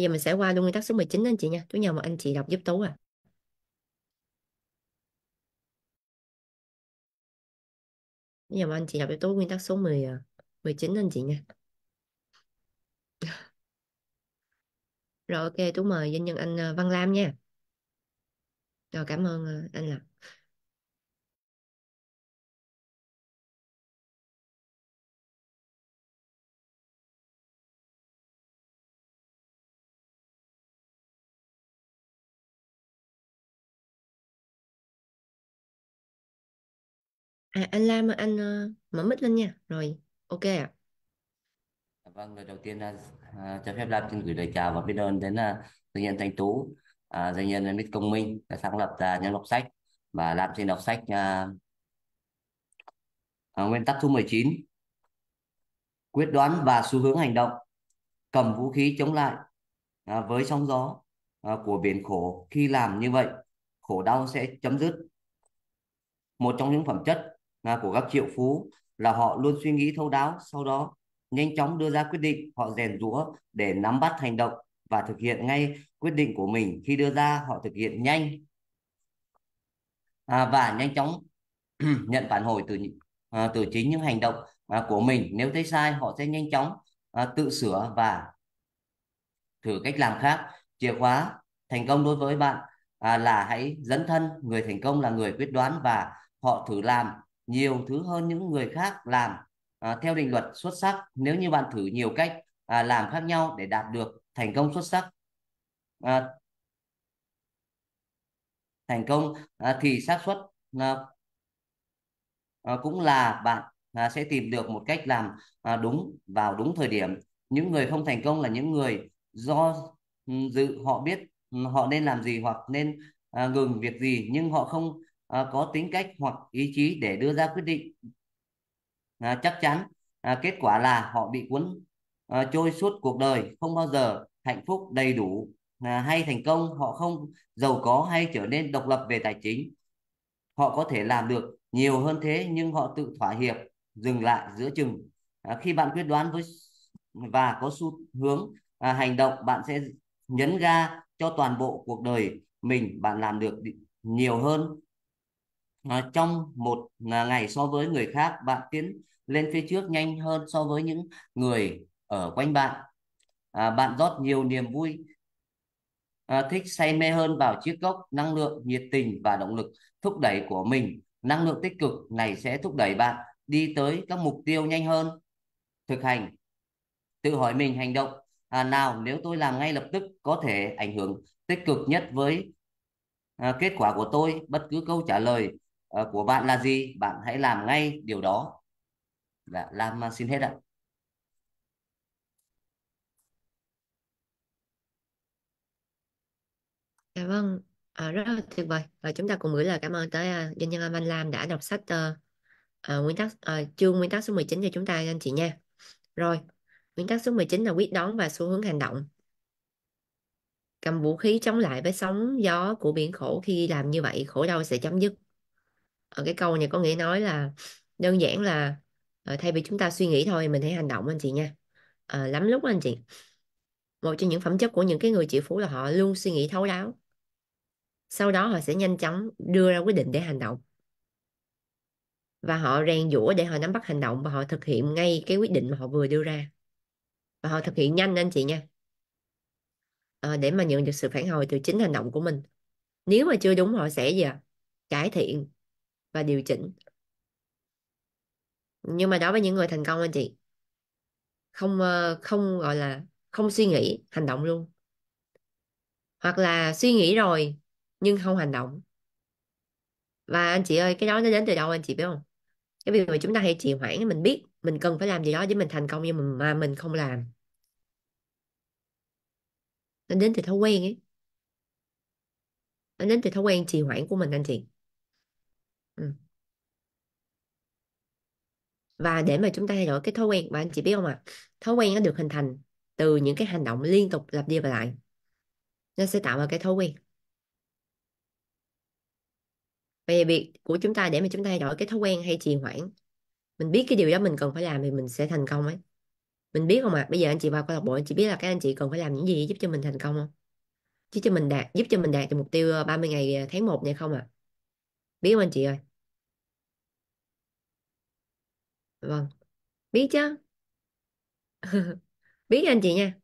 Bây giờ mình sẽ qua luôn nguyên tắc số 19 anh chị nha. Chú nhờ một anh chị đọc giúp Tú à. Bây giờ mà anh chị đọc giúp Tú nguyên tắc số 10, 19 à, anh chị nha. Rồi ok, Tú mời doanh nhân anh à, Văn Lam nha. Rồi cảm ơn à, anh Lập. à, anh Lam ơi, anh ờ, mở mic lên nha rồi ok ạ Vâng, lời đầu tiên là à, cho phép Lam xin gửi lời chào và biết ơn đến à, doanh nhân Thanh Tú, à, doanh nhân Mít Công Minh đã sáng lập ra à, nhóm đọc sách và Lam xin đọc sách à, à, nguyên tắc số 19 quyết đoán và xu hướng hành động cầm vũ khí chống lại à, với sóng gió à, của biển khổ khi làm như vậy khổ đau sẽ chấm dứt một trong những phẩm chất à, của các triệu phú là họ luôn suy nghĩ thấu đáo sau đó nhanh chóng đưa ra quyết định họ rèn rũa để nắm bắt hành động và thực hiện ngay quyết định của mình khi đưa ra họ thực hiện nhanh à, và nhanh chóng <clears throat> nhận phản hồi từ à, từ chính những hành động à, của mình nếu thấy sai họ sẽ nhanh chóng à, tự sửa và thử cách làm khác chìa khóa thành công đối với bạn à, là hãy dẫn thân người thành công là người quyết đoán và họ thử làm nhiều thứ hơn những người khác làm à, theo định luật xuất sắc nếu như bạn thử nhiều cách à, làm khác nhau để đạt được thành công xuất sắc à, thành công à, thì xác suất à, à, cũng là bạn à, sẽ tìm được một cách làm à, đúng vào đúng thời điểm những người không thành công là những người do ừ, dự họ biết ừ, họ nên làm gì hoặc nên à, ngừng việc gì nhưng họ không à, có tính cách hoặc ý chí để đưa ra quyết định à, chắc chắn à, kết quả là họ bị cuốn à, trôi suốt cuộc đời không bao giờ hạnh phúc đầy đủ à, hay thành công họ không giàu có hay trở nên độc lập về tài chính họ có thể làm được nhiều hơn thế nhưng họ tự thỏa hiệp dừng lại giữa chừng à, khi bạn quyết đoán với và có xu hướng à, hành động bạn sẽ nhấn ga cho toàn bộ cuộc đời mình bạn làm được nhiều hơn à, trong một à, ngày so với người khác bạn tiến lên phía trước nhanh hơn so với những người ở quanh bạn à, bạn rót nhiều niềm vui à, thích say mê hơn vào chiếc cốc năng lượng nhiệt tình và động lực thúc đẩy của mình năng lượng tích cực này sẽ thúc đẩy bạn đi tới các mục tiêu nhanh hơn thực hành tự hỏi mình hành động à, nào nếu tôi làm ngay lập tức có thể ảnh hưởng tích cực nhất với à, kết quả của tôi bất cứ câu trả lời Ờ, của bạn là gì bạn hãy làm ngay điều đó dạ làm à, xin hết ạ dạ vâng à, rất là tuyệt vời và chúng ta cùng gửi lời cảm ơn tới uh, doanh nhân Văn Lam đã đọc sách uh, uh, nguyên tắc uh, chương nguyên tắc số 19 cho chúng ta anh chị nha rồi nguyên tắc số 19 là quyết đoán và xu hướng hành động cầm vũ khí chống lại với sóng gió của biển khổ khi làm như vậy khổ đau sẽ chấm dứt ở ờ, cái câu này có nghĩa nói là đơn giản là ờ, thay vì chúng ta suy nghĩ thôi mình hãy hành động anh chị nha à, lắm lúc anh chị một trong những phẩm chất của những cái người triệu phú là họ luôn suy nghĩ thấu đáo sau đó họ sẽ nhanh chóng đưa ra quyết định để hành động và họ rèn giũa để họ nắm bắt hành động và họ thực hiện ngay cái quyết định mà họ vừa đưa ra và họ thực hiện nhanh anh chị nha à, để mà nhận được sự phản hồi từ chính hành động của mình nếu mà chưa đúng họ sẽ gì ạ cải thiện và điều chỉnh nhưng mà đối với những người thành công anh chị không ờ, không gọi là không suy nghĩ hành động luôn hoặc là suy nghĩ rồi nhưng không hành động và anh chị ơi cái đó nó đến từ đâu anh chị biết không cái việc mà chúng ta hay trì hoãn mình biết mình cần phải làm gì đó để mình thành công nhưng mà, mà mình không làm nó đến từ thói quen ấy nó đến từ thói quen trì hoãn của mình anh chị ừ. và để mà chúng ta thay đổi cái thói quen và anh chị biết không ạ à, thói quen nó được hình thành từ những cái hành động liên tục lặp đi lặp lại nó sẽ tạo ra cái thói quen về việc của chúng ta để mà chúng ta thay đổi cái thói quen hay trì hoãn mình biết cái điều đó mình cần phải làm thì mình sẽ thành công ấy mình biết không ạ à, bây giờ anh chị vào câu lạc bộ anh chị biết là các anh chị cần phải làm những gì giúp cho mình thành công không chứ cho mình đạt giúp cho mình đạt được mục tiêu 30 ờ, ngày ờ, tháng 1 này không ạ à? biết không anh chị ơi vâng biết chứ <laughs> biết anh chị nha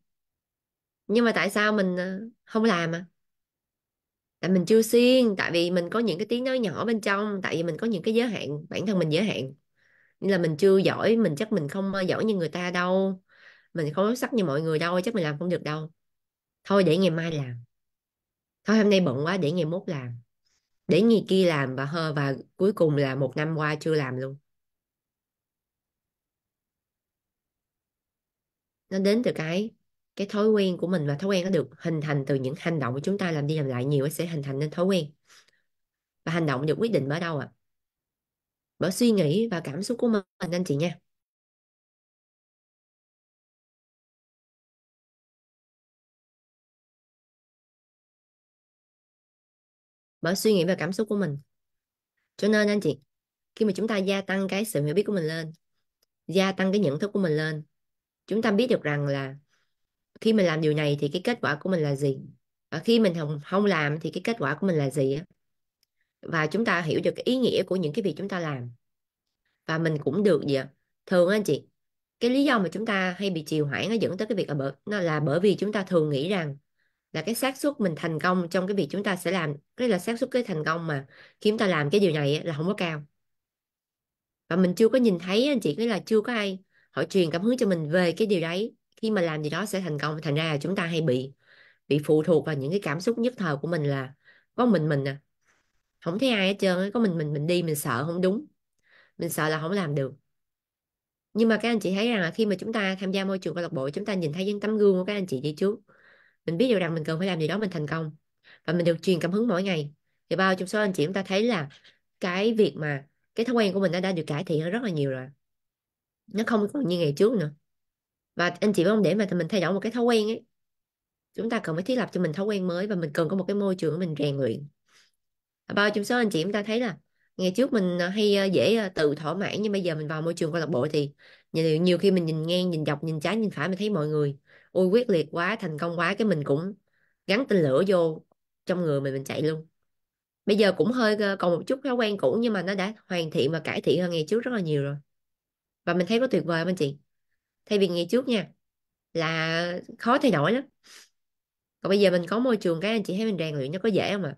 nhưng mà tại sao mình ờ, không làm à tại mình chưa siêng tại vì mình có những cái tiếng nói nhỏ bên trong tại vì mình có những cái giới hạn bản thân mình giới hạn nên là mình chưa giỏi mình chắc mình không ờ, giỏi như người ta đâu mình không xuất sắc như mọi người đâu chắc mình làm không được đâu thôi để ngày mai làm thôi hôm nay bận quá để ngày mốt làm để ngày kia làm và hơ và cuối cùng là một năm qua chưa làm luôn nó đến từ cái cái thói quen của mình và thói quen nó được hình thành từ những hành động của chúng ta làm đi làm lại nhiều nó sẽ hình thành nên thói quen và hành động được quyết định bởi đâu ạ à? bởi suy nghĩ và cảm xúc của mình anh chị nha bởi suy nghĩ và cảm xúc của mình cho nên anh chị khi mà chúng ta gia tăng cái sự hiểu biết của mình lên gia tăng cái nhận thức của mình lên chúng ta biết được rằng là khi mình làm điều này thì cái kết quả của mình là gì và khi mình không, không làm thì cái kết quả của mình là gì và chúng ta hiểu được cái ý nghĩa của những cái việc chúng ta làm và mình cũng được gì ạ thường anh chị cái lý do mà chúng ta hay bị trì hoãn nó dẫn tới cái việc là bởi, nó là bởi vì chúng ta thường nghĩ rằng là cái xác suất mình thành công trong cái việc chúng ta sẽ làm cái là xác suất cái thành công mà khi chúng ta làm cái điều này là không có cao và mình chưa có nhìn thấy anh chị cái là chưa có ai họ truyền cảm hứng cho mình về cái điều đấy khi mà làm gì đó sẽ thành công thành ra là chúng ta hay bị bị phụ thuộc vào những cái cảm xúc nhất thời của mình là có mình mình à không thấy ai hết trơn có mình mình mình đi mình sợ không đúng mình sợ là không làm được nhưng mà các anh chị thấy rằng là khi mà chúng ta tham gia môi trường câu lạc bộ chúng ta nhìn thấy những tấm gương của các anh chị đi trước mình biết được rằng mình cần phải làm gì đó mình thành công và mình được truyền cảm hứng mỗi ngày thì bao trong số anh chị chúng ta thấy là cái việc mà cái thói quen của mình nó đã được cải thiện hơn rất là nhiều rồi nó không còn như ngày trước nữa và anh chị không để mà mình thay đổi một cái thói quen ấy chúng ta cần phải thiết lập cho mình thói quen mới và mình cần có một cái môi trường mình rèn luyện bao trong số anh chị chúng ta thấy là ngày trước mình à, hay à, dễ à, tự thỏa mãn nhưng bây giờ mình vào môi trường câu lạc bộ thì nhiều, nhiều khi mình nhìn ngang nhìn dọc nhìn trái nhìn phải mình thấy mọi người ui quyết liệt quá thành công quá cái mình cũng gắn tinh lửa vô trong người mình mình chạy luôn bây giờ cũng hơi ờ, còn một chút thói quen cũ nhưng mà nó đã hoàn thiện và cải thiện hơn ngày trước rất là nhiều rồi và mình thấy có tuyệt vời không anh chị thay vì ngày trước nha là khó thay đổi lắm còn bây giờ mình có môi trường cái anh chị thấy mình rèn luyện nó có dễ không ạ à?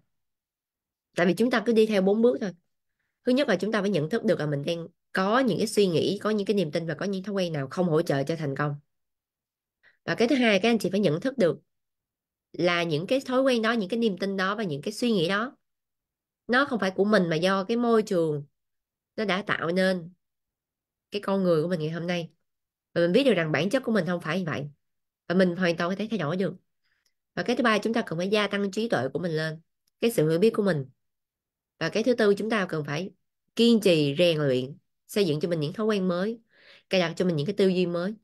tại vì chúng ta cứ đi theo bốn bước thôi thứ nhất là chúng ta phải nhận thức được là mình đang có những cái suy nghĩ có những cái niềm tin và có những thói quen nào không hỗ trợ cho thành công và cái thứ hai các anh chị phải nhận thức được là những cái thói quen đó những cái niềm tin đó và những cái suy nghĩ đó nó không phải của mình mà do cái môi trường nó đã tạo nên cái con người của mình ngày hôm nay và mình biết được rằng bản chất của mình không phải như vậy và mình hoàn toàn có thể thay đổi được và cái thứ ba chúng ta cần phải gia tăng trí tuệ của mình lên cái sự hiểu biết của mình và cái thứ tư chúng ta cần phải kiên trì rèn luyện xây dựng cho mình những thói quen mới cài đặt cho mình những cái tư duy mới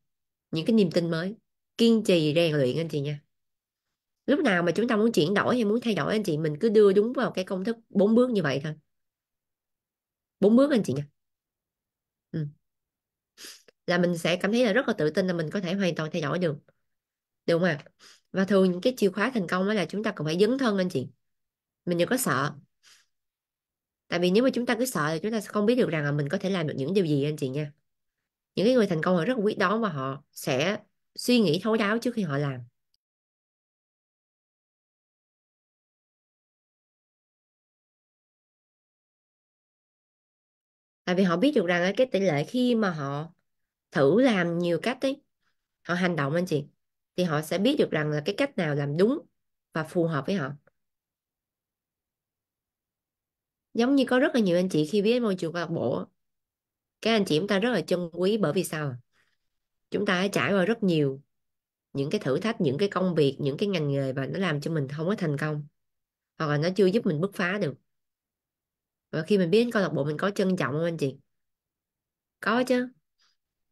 những cái niềm tin mới kiên trì rèn luyện anh chị nha lúc nào mà chúng ta muốn chuyển đổi hay muốn thay đổi anh chị mình cứ đưa đúng vào cái công thức bốn bước như vậy thôi bốn bước anh chị nha ừ. là mình sẽ cảm thấy là rất là tự tin là mình có thể hoàn toàn thay đổi được đúng không ạ và thường những cái chìa khóa thành công đó là chúng ta cần phải dấn thân anh chị mình đừng có sợ tại vì nếu mà chúng ta cứ sợ thì chúng ta sẽ không biết được rằng là mình có thể làm được những điều gì anh chị nha những cái người thành công họ rất là quyết đoán và họ sẽ suy nghĩ thấu đáo trước khi họ làm tại vì họ biết được rằng cái tỷ lệ khi mà họ thử làm nhiều cách ấy họ hành động anh chị thì họ sẽ biết được rằng là cái cách nào làm đúng và phù hợp với họ giống như có rất là nhiều anh chị khi biết môi trường câu lạc bộ các anh chị chúng ta rất là trân quý bởi vì sao chúng ta đã trải qua rất nhiều những cái thử thách những cái công việc những cái ngành nghề và nó làm cho mình không có thành công hoặc là nó chưa giúp mình bứt phá được và khi mình biết câu lạc bộ mình có trân trọng không anh chị có chứ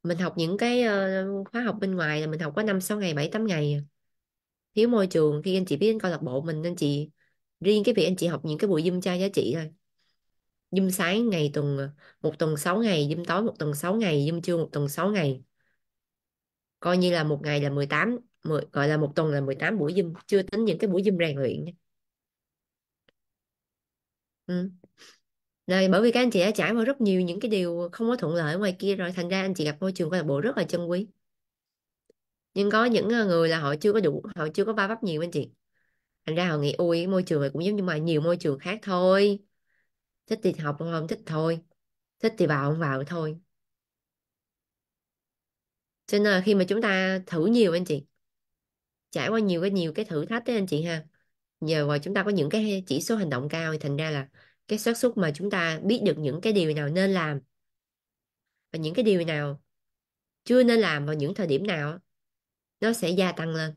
mình học những cái ờ, khóa học bên ngoài là mình học có năm sáu ngày bảy tám ngày à. thiếu môi trường khi anh chị biết câu lạc bộ mình anh chị riêng cái việc anh chị học những cái buổi Zoom trai giá trị thôi Zoom sáng ngày tuần ờ, một tuần sáu ngày Zoom tối một tuần sáu ngày Zoom trưa một tuần sáu ngày coi như là một ngày là 18 10, gọi là một tuần là 18 buổi Zoom chưa tính những cái buổi Zoom rèn luyện ừ. Rồi, bởi vì các anh chị đã trải qua rất nhiều những cái điều không có thuận lợi ngoài kia rồi thành ra anh chị gặp môi trường câu lạc bộ rất là chân quý nhưng có những ờ, người là họ chưa có đủ họ chưa có va vấp nhiều anh chị thành ra họ nghĩ ui môi trường này cũng giống như mà nhiều môi trường khác thôi thích thì học không thích thôi thích thì vào không vào thôi cho nên là khi mà chúng ta thử nhiều anh chị trải qua nhiều cái nhiều cái thử thách đấy anh chị ha nhờ vào chúng ta có những cái chỉ số hành động cao thì thành ra là cái xác suất mà chúng ta biết được những cái điều nào nên làm và những cái điều nào chưa nên làm vào những thời điểm nào nó sẽ gia tăng lên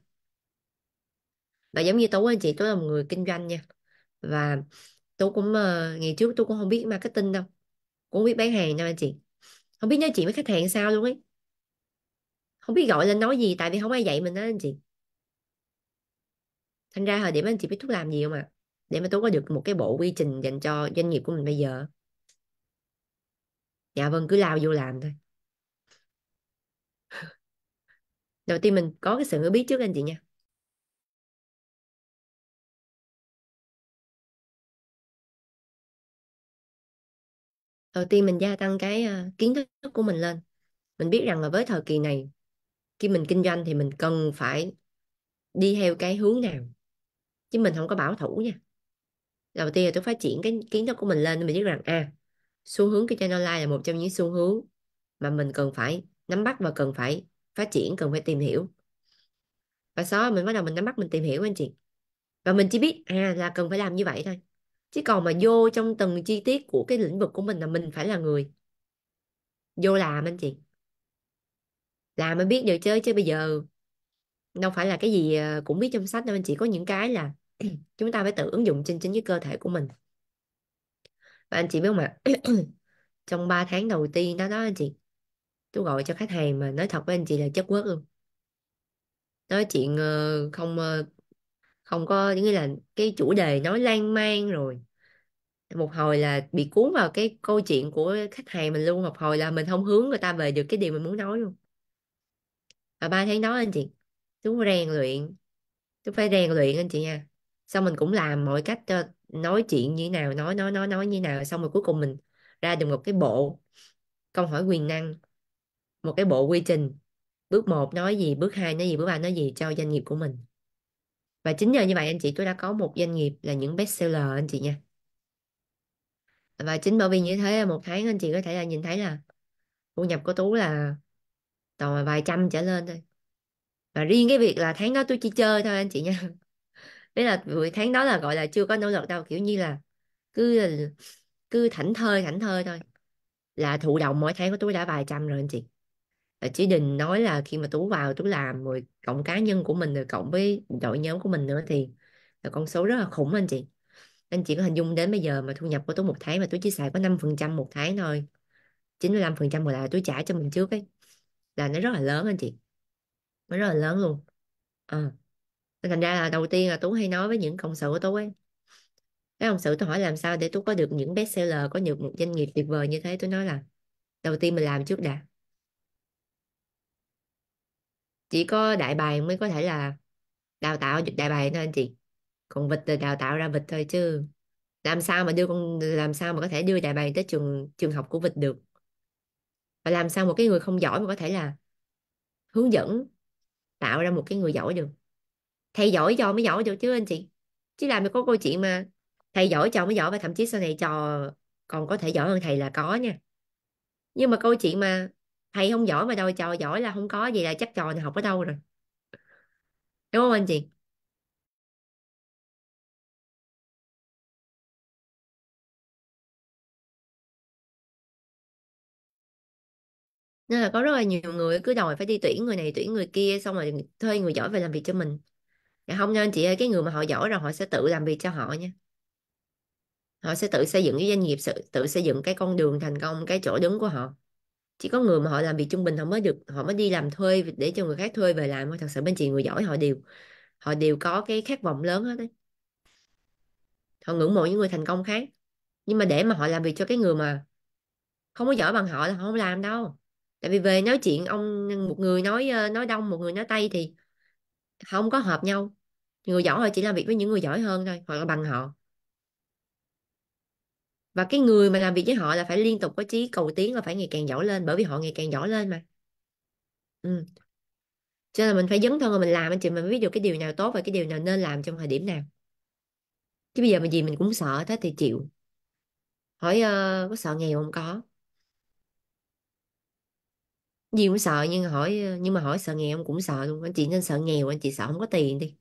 và giống như tú anh chị tú là một người kinh doanh nha và tú cũng uh, ngày trước tú cũng không biết marketing đâu cũng không biết bán hàng đâu anh chị không biết nói chuyện với khách hàng sao luôn ấy không biết gọi lên nói gì tại vì không ai dạy mình đó anh chị thành ra thời điểm anh chị biết thuốc làm gì không ạ à? để mà tôi có được một cái bộ quy trình dành cho doanh nghiệp của mình bây giờ dạ vâng cứ lao vô làm thôi đầu tiên mình có cái sự hiểu biết trước anh chị nha đầu tiên mình gia tăng cái ờ, kiến thức của mình lên mình biết rằng là với thời kỳ này khi mình kinh doanh thì mình cần phải đi theo cái hướng nào chứ mình không có bảo thủ nha đầu tiên là tôi phát triển cái kiến thức của mình lên mình biết rằng à xu hướng kinh doanh online là một trong những xu hướng mà mình cần phải nắm bắt và cần phải phát triển cần phải tìm hiểu và sau đó mình bắt đầu mình nắm bắt mình tìm hiểu anh chị và mình chỉ biết à là cần phải làm như vậy thôi chứ còn mà vô trong từng chi tiết của cái lĩnh vực của mình là mình phải là người vô làm anh chị làm mới biết giờ chơi chứ bây giờ đâu phải là cái gì ờ, cũng biết trong sách đâu anh chỉ có những cái là <clears throat> chúng ta phải tự ứng dụng trên chính cái cơ thể của mình và anh chị biết không ạ <clears throat> trong 3 tháng đầu tiên đó đó anh chị tôi gọi cho khách hàng mà nói thật với anh chị là chất quất luôn nói chuyện ờ, không ờ, không có nghĩa là cái chủ đề nói lan man rồi một hồi là bị cuốn vào cái câu chuyện của khách hàng mình luôn một hồi là mình không hướng người ta về được cái điều mình muốn nói luôn và ba thấy nói anh chị chú rèn luyện chú phải rèn luyện anh chị nha xong mình cũng làm mọi cách cho nói chuyện như thế nào nói nói nói nói như thế nào xong rồi cuối cùng mình ra được một cái bộ câu hỏi quyền năng một cái bộ quy trình bước 1 nói gì bước 2 nói gì bước 3 nói gì cho doanh nghiệp của mình và chính nhờ như vậy anh chị tôi đã có một doanh nghiệp là những best seller anh chị nha và chính bởi vì như thế một tháng anh chị có thể là nhìn thấy là thu nhập của tú là toàn vài trăm trở lên thôi và riêng cái việc là tháng đó tôi chỉ chơi thôi anh chị nha đấy <laughs> là buổi tháng đó là gọi là chưa có nỗ lực đâu kiểu như là cứ cứ thảnh thơi thảnh thơi thôi là thụ động mỗi tháng của tôi đã vài trăm rồi anh chị chỉ định nói là khi mà tú vào tú làm rồi cộng cá nhân của mình rồi cộng với đội nhóm của mình nữa thì là con số rất là khủng anh chị anh chị có hình dung đến bây giờ mà thu nhập của tôi một tháng mà tôi chỉ xài có 5% một tháng thôi 95% còn lại tôi trả cho mình trước ấy là nó rất là lớn anh chị nó rất là lớn luôn à. thành ra là đầu tiên là tú hay nói với những cộng sự của tú ấy cái cộng sự tôi hỏi làm sao để tú có được những best seller có được một doanh nghiệp tuyệt vời như thế tôi nói là đầu tiên mình làm trước đã chỉ có đại bài mới có thể là đào tạo đại bài thôi anh chị còn vịt thì đào tạo ra vịt thôi chứ làm sao mà đưa con làm sao mà có thể đưa đại bài tới trường trường học của vịt được và làm sao một cái người không giỏi mà có thể là hướng dẫn tạo ra một cái người giỏi được thầy giỏi cho mới giỏi được chứ anh chị chứ làm được có câu chuyện mà thầy giỏi cho mới giỏi và thậm chí sau này trò còn có thể giỏi hơn thầy là có nha nhưng mà câu chuyện mà thầy không giỏi mà đòi trò giỏi là không có gì là chắc trò này học ở đâu rồi đúng không anh chị nên là có rất là nhiều người cứ đòi phải đi tuyển người này tuyển người kia xong rồi thuê người giỏi về làm việc cho mình dạ không anh chị ơi cái người mà họ giỏi rồi họ sẽ tự làm việc cho họ nha họ sẽ tự xây dựng cái doanh nghiệp sự tự xây dựng cái con đường thành công cái chỗ đứng của họ chỉ có người mà họ làm việc trung bình họ mới được họ mới đi làm thuê để cho người khác thuê về làm thôi thật sự bên chị người giỏi họ đều họ đều có cái khát vọng lớn hết đấy họ ngưỡng mộ những người thành công khác nhưng mà để mà họ làm việc cho cái người mà không có giỏi bằng họ là họ không làm đâu tại vì về nói chuyện ông một người nói ờ, nói đông một người nói tây thì không có hợp nhau người giỏi thôi chỉ làm việc với những người giỏi hơn thôi hoặc là bằng họ và cái người mà làm việc với họ là phải liên tục có chí cầu tiến và phải ngày càng giỏi lên bởi vì họ ngày càng giỏi lên mà ừ. cho nên là mình phải dấn thân và mình làm anh chị mình mới biết được cái điều nào tốt và cái điều nào nên làm trong thời điểm nào chứ bây giờ mình gì mình cũng sợ thế thì chịu hỏi uh, có sợ nghèo không có gì cũng sợ nhưng hỏi nhưng mà hỏi sợ nghèo cũng sợ luôn anh chị nên sợ nghèo anh chị sợ không có tiền đi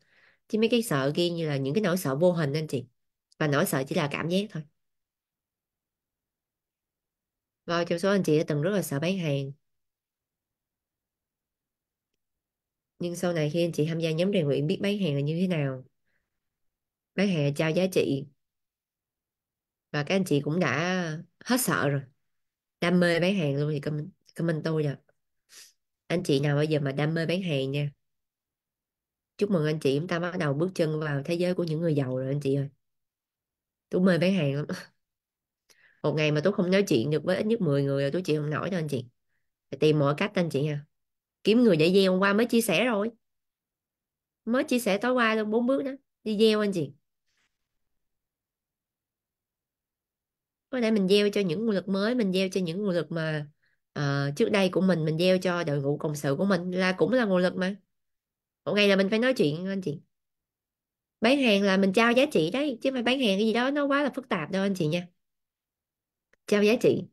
chứ mấy cái sợ kia như là những cái nỗi sợ vô hình anh chị và nỗi sợ chỉ là cảm giác thôi bao trong số anh chị đã từng rất là sợ bán hàng nhưng sau này khi anh chị tham gia nhóm rèn luyện biết bán hàng là như thế nào bán hàng là trao giá trị và các anh chị cũng đã hết sợ rồi đam mê bán hàng luôn thì comment comment tôi rồi anh chị nào bây giờ mà đam mê bán hàng nha chúc mừng anh chị chúng ta bắt đầu bước chân vào thế giới của những người giàu rồi anh chị ơi tôi mê bán hàng lắm <laughs> một ngày mà tôi không nói chuyện được với ít nhất 10 người rồi tôi chịu không nổi đâu anh chị phải tìm mọi cách anh chị nha kiếm người để gieo hôm qua mới chia sẻ rồi mới chia sẻ tối qua luôn bốn bước đó đi gieo anh chị có thể mình gieo cho những nguồn lực mới mình gieo cho những nguồn lực mà ờ, trước đây của mình mình gieo cho đội ngũ cộng sự của mình là cũng là nguồn lực mà một ngày là mình phải nói chuyện anh chị bán hàng là mình trao giá trị đấy chứ mà bán hàng cái gì đó nó quá là phức tạp đâu anh chị nha trao giá trị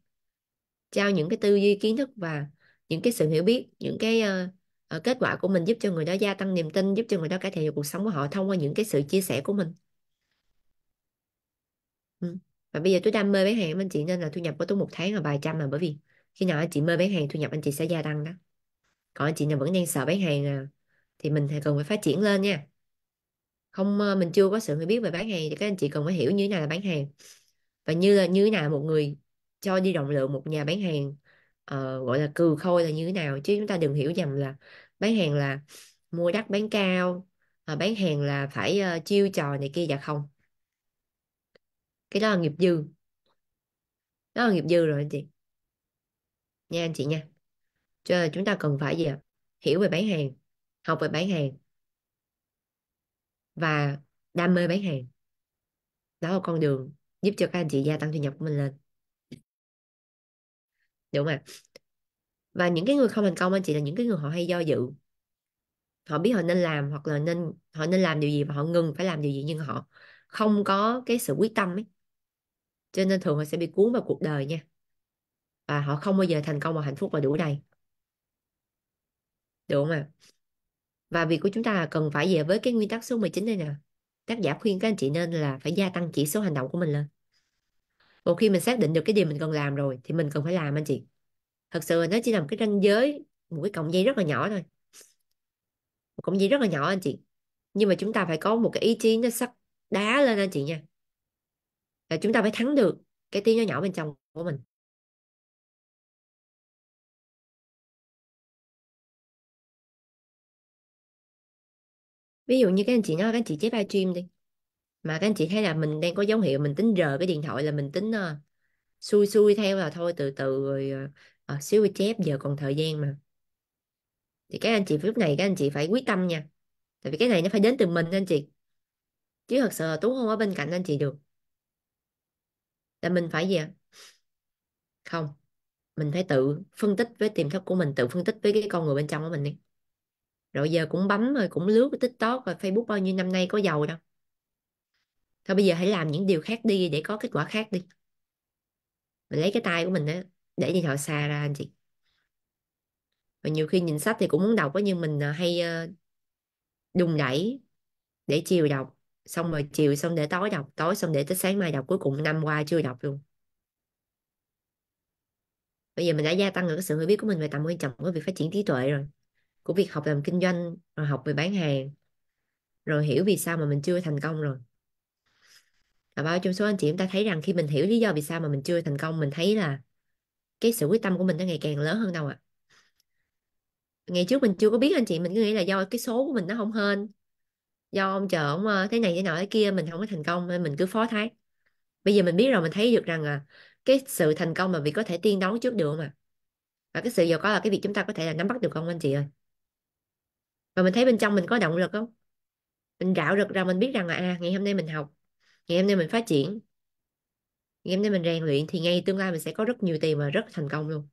trao những cái tư duy kiến thức và những cái sự hiểu biết những cái uh, kết quả của mình giúp cho người đó gia tăng niềm tin giúp cho người đó cải thiện được cuộc sống của họ thông qua những cái sự chia sẻ của mình ừ, và bây giờ tôi đam mê bán hàng anh chị nên là thu nhập của tôi một tháng là vài trăm mà bởi vì khi nào anh chị mơ bán hàng thu nhập anh chị sẽ gia tăng đó còn anh chị nào vẫn đang sợ bán hàng à, thì mình cần phải phát triển lên nha không ờ, mình chưa có sự hiểu biết về bán hàng thì các anh chị cần phải hiểu như thế nào là bán hàng và như là như thế nào một người cho đi rộng lượng một nhà bán hàng uh, gọi là cừ khôi là như thế nào chứ chúng ta đừng hiểu nhầm là bán hàng là mua đắt bán cao uh, bán hàng là phải uh, chiêu trò này kia và dạ không cái đó là nghiệp dư đó là nghiệp dư rồi anh chị nha anh chị nha cho chúng ta cần phải gì ạ hiểu về bán hàng học về bán hàng và đam mê bán hàng đó là con đường giúp cho các anh chị gia tăng thu nhập của mình lên đúng không ạ và những cái người không thành công anh chị là những cái người họ hay do dự họ biết họ nên làm hoặc là nên họ nên làm điều gì và họ ngừng phải làm điều gì nhưng họ không có cái sự quyết tâm ấy cho nên thường họ sẽ bị cuốn vào cuộc đời nha và họ không bao giờ thành công và hạnh phúc và đủ đầy được không ạ à? và việc của chúng ta là cần phải về với cái nguyên tắc số 19 đây nè tác giả khuyên các anh chị nên là phải gia tăng chỉ số hành động của mình lên một khi mình xác định được cái điều mình cần làm rồi thì mình cần phải làm anh chị thật sự nó chỉ là một cái ranh giới một cái cọng dây rất là nhỏ thôi một cọng dây rất là nhỏ anh chị nhưng mà chúng ta phải có một cái ý chí nó sắc đá lên anh chị nha là chúng ta phải thắng được cái tiếng nhỏ nhỏ bên trong của mình ví dụ như các anh chị nói các anh chị chép live stream đi mà các anh chị thấy là mình đang có dấu hiệu mình tính rờ cái điện thoại là mình tính uh, xui xui theo là thôi từ từ rồi uh, xíu chép giờ còn thời gian mà thì các anh chị lúc này các anh chị phải quyết tâm nha tại vì cái này nó phải đến từ mình anh chị chứ thật sự là tú không ở bên cạnh anh chị được là mình phải gì ạ không mình phải tự phân tích với tiềm thức của mình tự phân tích với cái con người bên trong của mình đi rồi giờ cũng bấm rồi ờ, cũng lướt tiktok rồi facebook bao nhiêu năm nay có giàu đâu thôi bây giờ hãy làm những điều khác đi để có kết quả khác đi mình lấy cái tay của mình á để điện thoại xa ra anh chị và nhiều khi nhìn sách thì cũng muốn đọc á nhưng mình ờ, hay ờ, đùng đẩy để chiều đọc xong rồi chiều xong để tối đọc tối xong để tới sáng mai đọc cuối cùng năm qua chưa đọc luôn bây giờ mình đã gia tăng được cái sự hiểu biết của mình về tầm quan trọng của việc phát triển trí tuệ rồi của việc học làm kinh doanh rồi học về bán hàng rồi hiểu vì sao mà mình chưa thành công rồi và bao trong số anh chị chúng ta thấy rằng khi mình hiểu lý do vì sao mà mình chưa thành công mình thấy là cái sự quyết tâm của mình nó ngày càng lớn hơn đâu ạ à. ngày trước mình chưa có biết anh chị mình cứ nghĩ là do cái số của mình nó không hên do ông chờ ông thế này thế nọ thế kia mình không có thành công nên mình cứ phó thác bây giờ mình biết rồi mình thấy được rằng à cái sự thành công mà vì có thể tiên đoán trước được mà và cái sự giàu có là cái việc chúng ta có thể là nắm bắt được không anh chị ơi và mình thấy bên trong mình có động lực không mình rạo rực rằng mình biết rằng là à ngày hôm nay mình học ngày hôm nay mình phát triển ngày hôm nay mình rèn luyện thì ngay tương lai mình sẽ có rất nhiều tiền và rất thành công luôn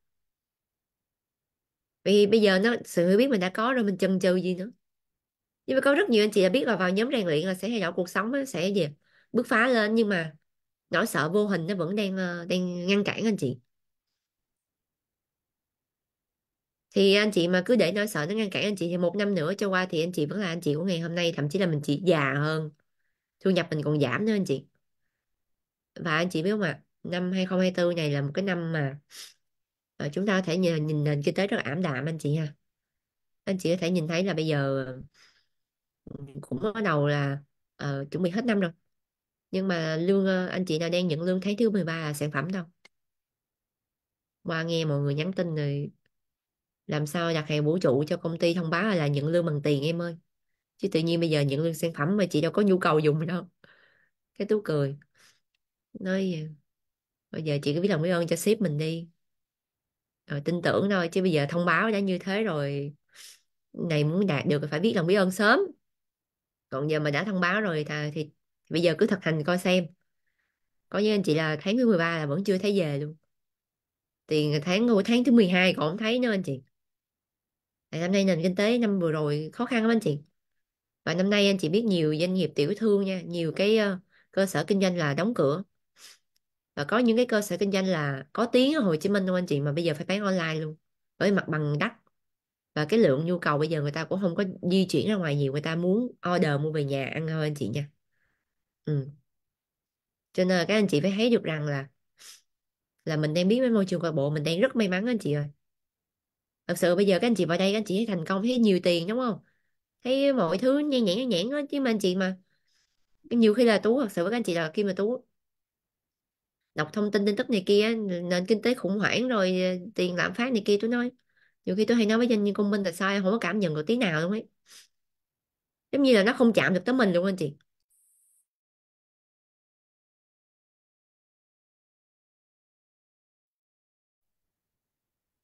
vì bây giờ nó sự hiểu biết mình đã có rồi mình chần chừ gì nữa nhưng mà có rất nhiều anh chị đã biết là vào nhóm rèn luyện là sẽ thay đổi cuộc sống nó sẽ gì bứt phá lên nhưng mà nỗi sợ vô hình nó vẫn đang ờ, đang ngăn cản anh chị thì anh chị mà cứ để nỗi sợ nó ngăn cản anh chị thì một năm nữa trôi qua thì anh chị vẫn là anh chị của ngày hôm nay thậm chí là mình chỉ già hơn thu nhập mình còn giảm nữa anh chị và anh chị biết không ạ à, năm 2024 này là một cái năm mà ờ, chúng ta có thể nhìn, nhìn nền kinh tế rất là ảm đạm anh chị ha anh chị có thể nhìn thấy là bây giờ cũng bắt đầu là uh, chuẩn bị hết năm rồi nhưng mà lương ờ, anh chị nào đang nhận lương tháng thứ 13 là sản phẩm đâu qua nghe mọi người nhắn tin rồi làm sao đặt hàng vũ trụ cho công ty thông báo là nhận lương bằng tiền em ơi chứ tự nhiên bây giờ nhận lương sản phẩm mà chị đâu có nhu cầu dùng đâu cái tú cười nói bây giờ chị cứ biết lòng biết ơn cho ship mình đi rồi tin tưởng thôi chứ bây giờ thông báo đã như thế rồi này muốn đạt được phải biết lòng biết ơn sớm còn giờ mà đã thông báo rồi thì, thì bây giờ cứ thực hành coi xem có như anh chị là tháng thứ 13 là vẫn chưa thấy về luôn tiền tháng của tháng thứ 12 còn không thấy nữa anh chị năm nay nền kinh tế năm vừa rồi khó khăn lắm anh chị và năm nay anh chị biết nhiều doanh nghiệp tiểu thương nha nhiều cái ờ, cơ sở kinh doanh là đóng cửa và có những cái cơ sở kinh doanh là có tiếng ở Hồ Chí Minh luôn anh chị mà bây giờ phải bán online luôn với mặt bằng đắt và cái lượng nhu cầu bây giờ người ta cũng không có di chuyển ra ngoài nhiều người ta muốn order mua về nhà ăn thôi anh chị nha ừ. cho nên là các anh chị phải thấy được rằng là là mình đang biết với môi trường nội bộ mình đang rất may mắn anh chị ơi thật sự bây giờ các anh chị vào đây các anh chị thấy thành công thấy nhiều tiền đúng không thấy mọi thứ nhan nhản nhan nhản đó chứ mà anh chị mà nhiều khi là tú thật sự với các anh chị là khi mà tú đọc thông tin tin tức này kia nền kinh tế khủng hoảng rồi ờ, tiền lạm phát này kia tôi nói nhiều khi tôi hay nói với doanh nhân công minh là sai không có cảm nhận được tí nào luôn ấy giống như là nó không chạm được tới mình luôn anh chị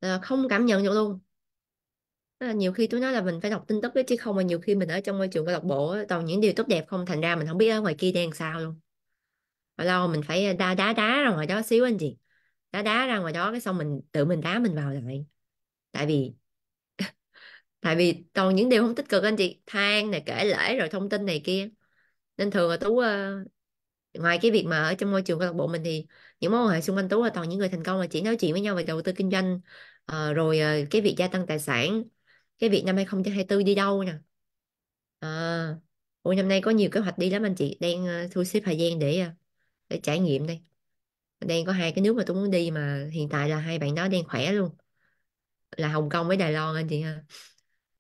Ờ, không cảm nhận được luôn là nhiều khi tôi nói là mình phải đọc tin tức đấy chứ không mà nhiều khi mình ở trong môi trường câu lạc bộ toàn những điều tốt đẹp không thành ra mình không biết ở ngoài kia đang sao luôn lâu lâu mình phải ờ, đá đá đá ra ngoài đó xíu anh chị đá đá ra ngoài đó cái xong mình tự mình đá mình vào lại tại vì <laughs> tại vì toàn những điều không tích cực anh chị than này kể lể rồi thông tin này kia nên thường là tú ờ, ngoài cái việc mà ở trong môi trường câu lạc bộ mình thì những mối quan hệ xung quanh tú là toàn những người thành công mà chỉ nói chuyện với nhau về đầu tư kinh doanh à, rồi à, cái việc gia tăng tài sản cái việc năm 2024 đi đâu nè à, ờ. ôi năm nay có nhiều kế hoạch đi lắm anh chị đang à, thu xếp thời gian để để trải nghiệm đây đang có hai cái nước mà tôi muốn đi mà hiện tại là hai bạn đó đang khỏe luôn là Hồng Kông với Đài Loan anh chị ha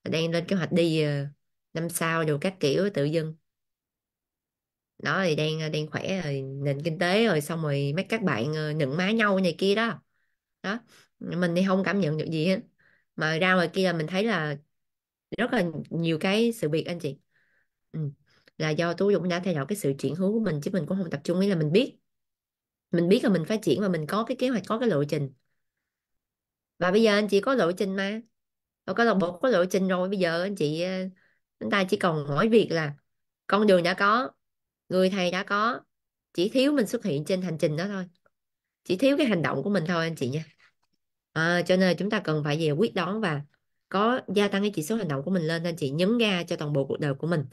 đang lên kế hoạch đi à, năm sau đồ các kiểu tự dưng đó thì đang ờ, đang khỏe rồi nền kinh tế rồi xong rồi mấy các bạn ờ, nhận má nhau này kia đó đó mình thì không cảm nhận được gì hết mà ra ngoài kia là mình thấy là rất là nhiều cái sự việc anh chị ừ. là do tú dũng đã theo dõi cái sự chuyển hướng của mình chứ mình cũng không tập trung ý là mình biết mình biết là mình phát triển và mình có cái kế hoạch có cái lộ trình và bây giờ anh chị có lộ trình mà có câu lạc bộ có lộ trình rồi bây giờ anh chị ờ, chúng ta chỉ còn mỗi việc là con đường đã có người thầy đã có chỉ thiếu mình xuất hiện trên hành trình đó thôi chỉ thiếu cái hành động của mình thôi anh chị nha à, cho nên chúng ta cần phải về quyết đoán và có gia tăng cái chỉ số hành động của mình lên anh chị nhấn ga cho toàn bộ cuộc đời của mình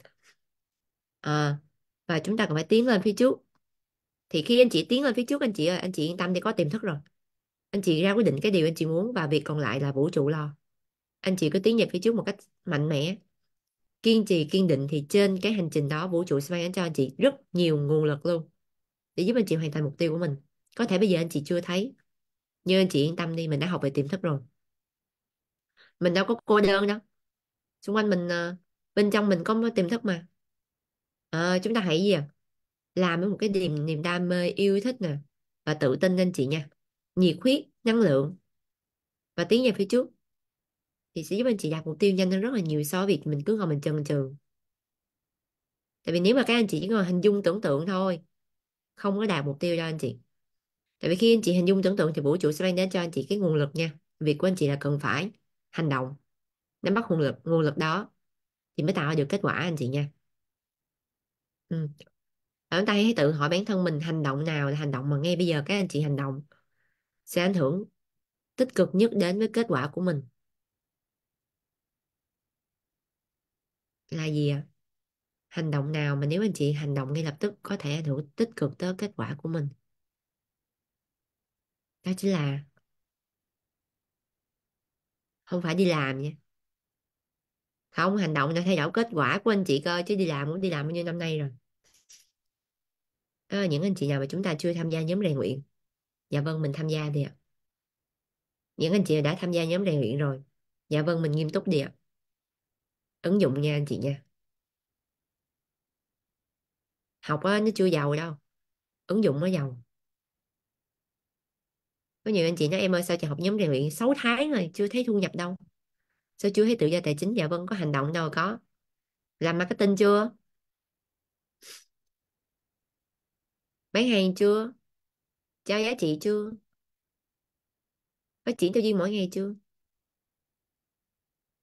à, và chúng ta cần phải tiến lên phía trước thì khi anh chị tiến lên phía trước anh chị ơi anh chị yên tâm thì có tiềm thức rồi anh chị ra quyết định cái điều anh chị muốn và việc còn lại là vũ trụ lo anh chị cứ tiến về phía trước một cách mạnh mẽ kiên trì kiên định thì trên cái hành trình đó vũ trụ sẽ mang đến cho anh chị rất nhiều nguồn lực luôn để giúp anh chị hoàn thành mục tiêu của mình có thể bây giờ anh chị chưa thấy nhưng anh chị yên tâm đi mình đã học về tiềm thức rồi mình đâu có cô đơn đâu xung quanh mình ờ, bên trong mình có tiềm thức mà à, chúng ta hãy gì à làm với một cái niềm niềm đam mê yêu thích nè và tự tin lên chị nha nhiệt huyết năng lượng và tiến về phía trước thì sẽ giúp anh chị đạt mục tiêu nhanh hơn rất là nhiều so với việc mình cứ ngồi mình chần chừ tại vì nếu mà các anh chị chỉ ngồi hình dung tưởng tượng thôi không có đạt mục tiêu cho anh chị tại vì khi anh chị hình dung tưởng tượng thì vũ trụ sẽ mang đến cho anh chị cái nguồn lực nha việc của anh chị là cần phải hành động nắm bắt nguồn lực nguồn lực đó thì mới tạo được kết quả anh chị nha ừ. Và chúng ta hãy tự hỏi bản thân mình hành động nào là hành động mà ngay bây giờ các anh chị hành động sẽ ảnh hưởng tích cực nhất đến với kết quả của mình là gì ạ? Hành động nào mà nếu anh chị hành động ngay lập tức có thể ảnh hưởng tích cực tới kết quả của mình? Đó chính là không phải đi làm nha. Không, hành động để thay đổi kết quả của anh chị cơ chứ đi làm cũng đi làm bao nhiêu năm nay rồi. À, những anh chị nào mà chúng ta chưa tham gia nhóm rèn luyện dạ vâng mình tham gia đi ạ những anh chị đã tham gia nhóm rèn luyện rồi dạ vâng mình nghiêm túc đi ạ ứng dụng nha anh chị nha học á, nó chưa giàu đâu ứng dụng nó giàu có nhiều anh chị nói em ơi sao chị học nhóm rèn luyện 6 tháng rồi chưa thấy thu nhập đâu sao chưa thấy tự do tài chính dạ vâng có hành động đâu có làm marketing chưa bán hàng chưa trao giá trị chưa phát triển cho duyên mỗi ngày chưa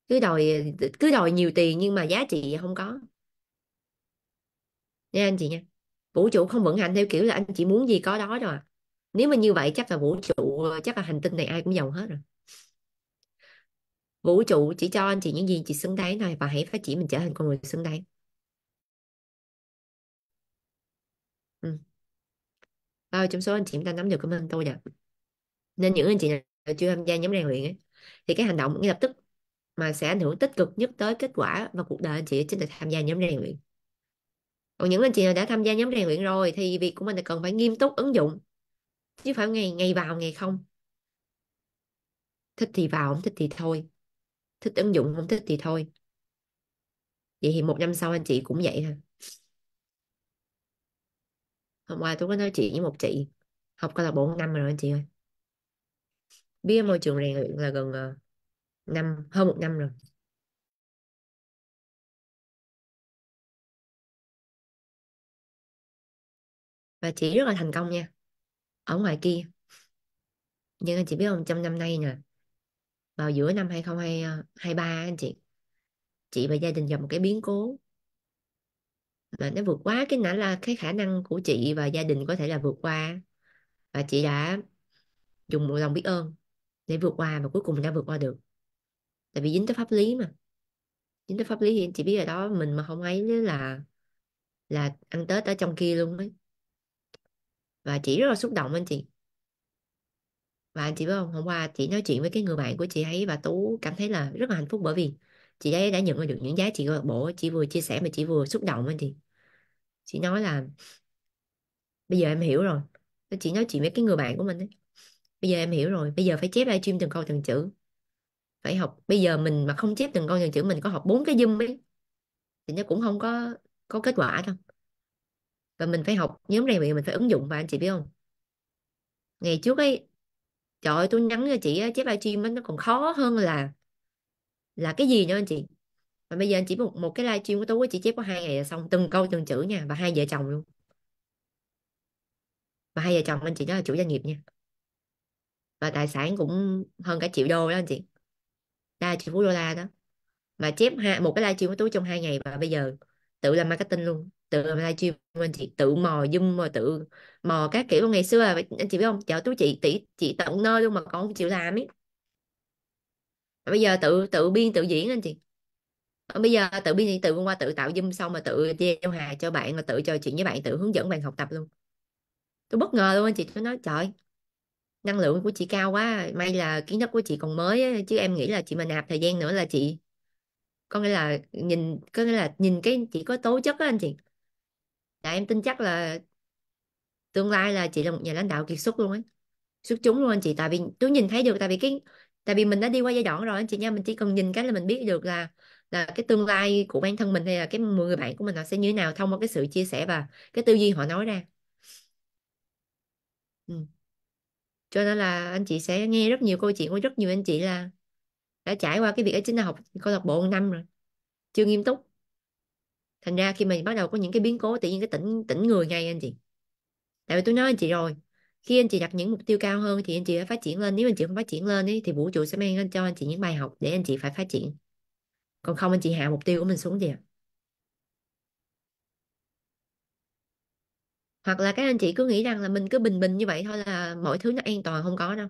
cứ đòi cứ đòi nhiều tiền nhưng mà giá trị không có nha anh chị nha vũ trụ không vận hành theo kiểu là anh chỉ muốn gì có đó rồi à. nếu mà như vậy chắc là vũ trụ chắc là hành tinh này ai cũng giàu hết rồi vũ trụ chỉ cho anh chị những gì chị xứng đáng thôi và hãy phát triển mình trở thành con người xứng đáng ừ. bao trong số anh chị chúng ta nắm được cảm ơn tôi nè nên những anh chị nào chưa tham gia nhóm rèn luyện ấy, thì cái hành động ngay lập tức mà sẽ ảnh hưởng tích cực nhất tới kết quả và cuộc đời anh chị chính là tham gia nhóm rèn luyện còn những anh chị nào đã tham gia nhóm rèn luyện rồi thì việc của mình là cần phải nghiêm túc ứng dụng chứ phải ngày ngày vào ngày không thích thì vào không thích thì thôi thích ứng dụng không thích thì thôi vậy thì một năm sau anh chị cũng vậy ha hôm qua tôi có nói chuyện với một chị học câu lạc bộ năm rồi anh chị ơi bia môi trường rèn luyện là gần ờ, năm hơn một năm rồi và chị rất là thành công nha ở ngoài kia nhưng anh chị biết không trong năm nay nè vào giữa năm 2023 ờ, anh chị chị và gia đình gặp một cái biến cố mà nó vượt quá cái nãy là cái khả năng của chị và gia đình có thể là vượt qua và chị đã dùng một lòng biết ơn để vượt qua và cuối cùng đã vượt qua được tại vì dính tới pháp lý mà dính tới pháp lý thì chị biết rồi đó mình mà không ấy là là ăn tết ở trong kia luôn ấy và chị rất là xúc động anh chị và anh chị biết không hôm qua chị nói chuyện với cái người bạn của chị ấy và tú cảm thấy là rất là hạnh phúc bởi vì chị ấy đã nhận được những giá trị của bộ chị vừa chia sẻ mà chị vừa xúc động anh chị chị nói là bây giờ em hiểu rồi chị nói chuyện với cái người bạn của mình ấy bây giờ em hiểu rồi bây giờ phải chép livestream từng câu từng chữ phải học bây giờ mình mà không chép từng con dòng chữ mình có học bốn cái zoom ấy thì nó cũng không có có kết quả đâu và mình phải học nhóm này luyện mình phải ứng dụng và anh chị biết không ngày trước ấy trời ơi tôi nhắn cho chị chép livestream nó còn khó hơn là là cái gì nữa anh chị và bây giờ anh chỉ một một cái livestream của tôi chị chép có hai ngày là xong từng câu từng chữ nha và hai vợ chồng luôn và hai vợ chồng anh chị đó là chủ doanh nghiệp nha và tài sản cũng hơn cả triệu đô đó anh chị live triệu phú đô la đó mà chép hai một cái live stream với tú trong hai ngày và bây giờ tự làm marketing luôn tự làm live anh chị tự mò zoom mà tự mò các kiểu ngày xưa anh chị biết không chợ tú chị tỷ chị tận nơi luôn mà con không chịu làm ấy bây giờ tự tự biên tự diễn anh chị ờ, bây giờ tự biên tự qua tự tạo zoom xong mà tự gieo hài cho bạn mà tự trò chuyện với bạn tự hướng dẫn bạn học tập luôn tôi bất ngờ luôn anh chị tôi nói trời năng lượng của chị cao quá may là kiến thức của chị còn mới á, chứ em nghĩ là chị mà nạp thời gian nữa là chị có nghĩa là nhìn có nghĩa là nhìn cái chị có tố chất á anh chị là dạ, em tin chắc là tương lai là chị là một nhà lãnh đạo kiệt xuất luôn ấy xuất chúng luôn anh chị tại vì tôi nhìn thấy được tại vì cái tại vì mình đã đi qua giai đoạn rồi anh chị nha mình chỉ cần nhìn cái là mình biết được là là cái tương lai của bản thân mình hay là cái người bạn của mình họ sẽ như thế nào thông qua cái sự chia sẻ và cái tư duy họ nói ra ừ cho nên là anh chị sẽ nghe rất nhiều câu chuyện của rất nhiều anh chị là đã trải qua cái việc ở chính là học câu lạc bộ năm rồi chưa nghiêm túc thành ra khi mình bắt đầu có những cái biến cố tự nhiên cái tỉnh tỉnh người ngay anh chị tại vì tôi nói anh chị rồi khi anh chị đặt những mục tiêu cao hơn thì anh chị phải phát triển lên nếu anh chị không phát triển lên ấy, thì vũ trụ sẽ mang cho anh chị những bài học để anh chị phải phát triển còn không anh chị hạ mục tiêu của mình xuống gì ạ hoặc là các anh chị cứ nghĩ rằng là mình cứ bình bình như vậy thôi là mọi thứ nó an toàn không có đâu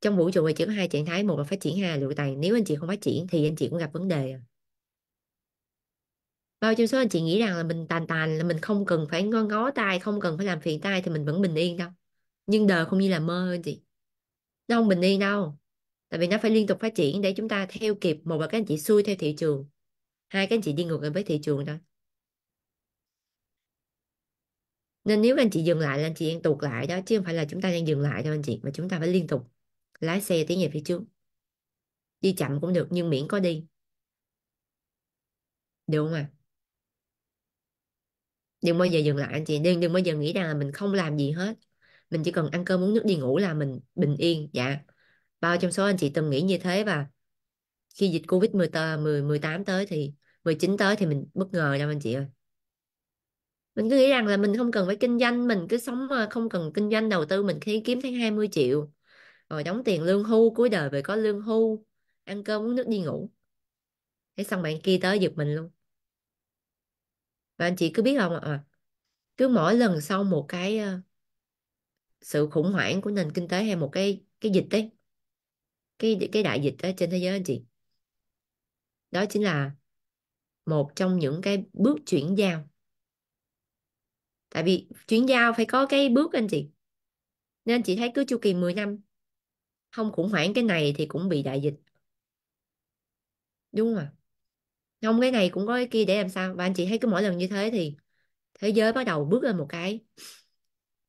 trong vũ trụ này chỉ có hai trạng thái một là phát triển hai là lụi tàn nếu anh chị không phát triển thì anh chị cũng gặp vấn đề à. bao nhiêu số anh chị nghĩ rằng là mình tàn tàn là mình không cần phải ngó ngó tay không cần phải làm phiền tay thì mình vẫn bình yên đâu nhưng đời không như là mơ anh chị nó không bình yên đâu tại vì nó phải liên tục phát triển để chúng ta theo kịp một là các anh chị xuôi theo thị trường hai các anh chị đi ngược lại với thị trường thôi nên nếu anh chị dừng lại là anh chị đang tụt lại đó chứ không phải là chúng ta đang dừng lại đâu anh chị mà chúng ta phải liên tục lái xe tiến về phía trước đi chậm cũng được nhưng miễn có đi được không ạ à? đừng bao giờ dừng lại anh chị đừng đừng bao giờ nghĩ rằng là mình không làm gì hết mình chỉ cần ăn cơm uống nước đi ngủ là mình bình yên dạ bao trong số anh chị từng nghĩ như thế và khi dịch covid 10 18 tới thì 19 tới thì mình bất ngờ đâu anh chị ơi mình cứ nghĩ rằng là mình không cần phải kinh doanh mình cứ sống ờ, không cần kinh doanh đầu tư mình khi kiếm tháng 20 triệu rồi đóng tiền lương hưu cuối đời về có lương hưu ăn cơm uống nước đi ngủ thế xong bạn kia tới giật mình luôn và anh chị cứ biết không ạ ờ, cứ mỗi lần sau một cái ờ, sự khủng hoảng của nền kinh tế hay một cái cái dịch đấy cái cái đại dịch ở trên thế giới anh chị đó chính là một trong những cái bước chuyển giao tại vì chuyển giao phải có cái bước anh chị nên chị thấy cứ chu kỳ 10 năm không khủng hoảng cái này thì cũng bị đại dịch đúng không ạ không cái này cũng có cái kia để làm sao và anh chị thấy cứ mỗi lần như thế thì thế giới bắt đầu bước lên một cái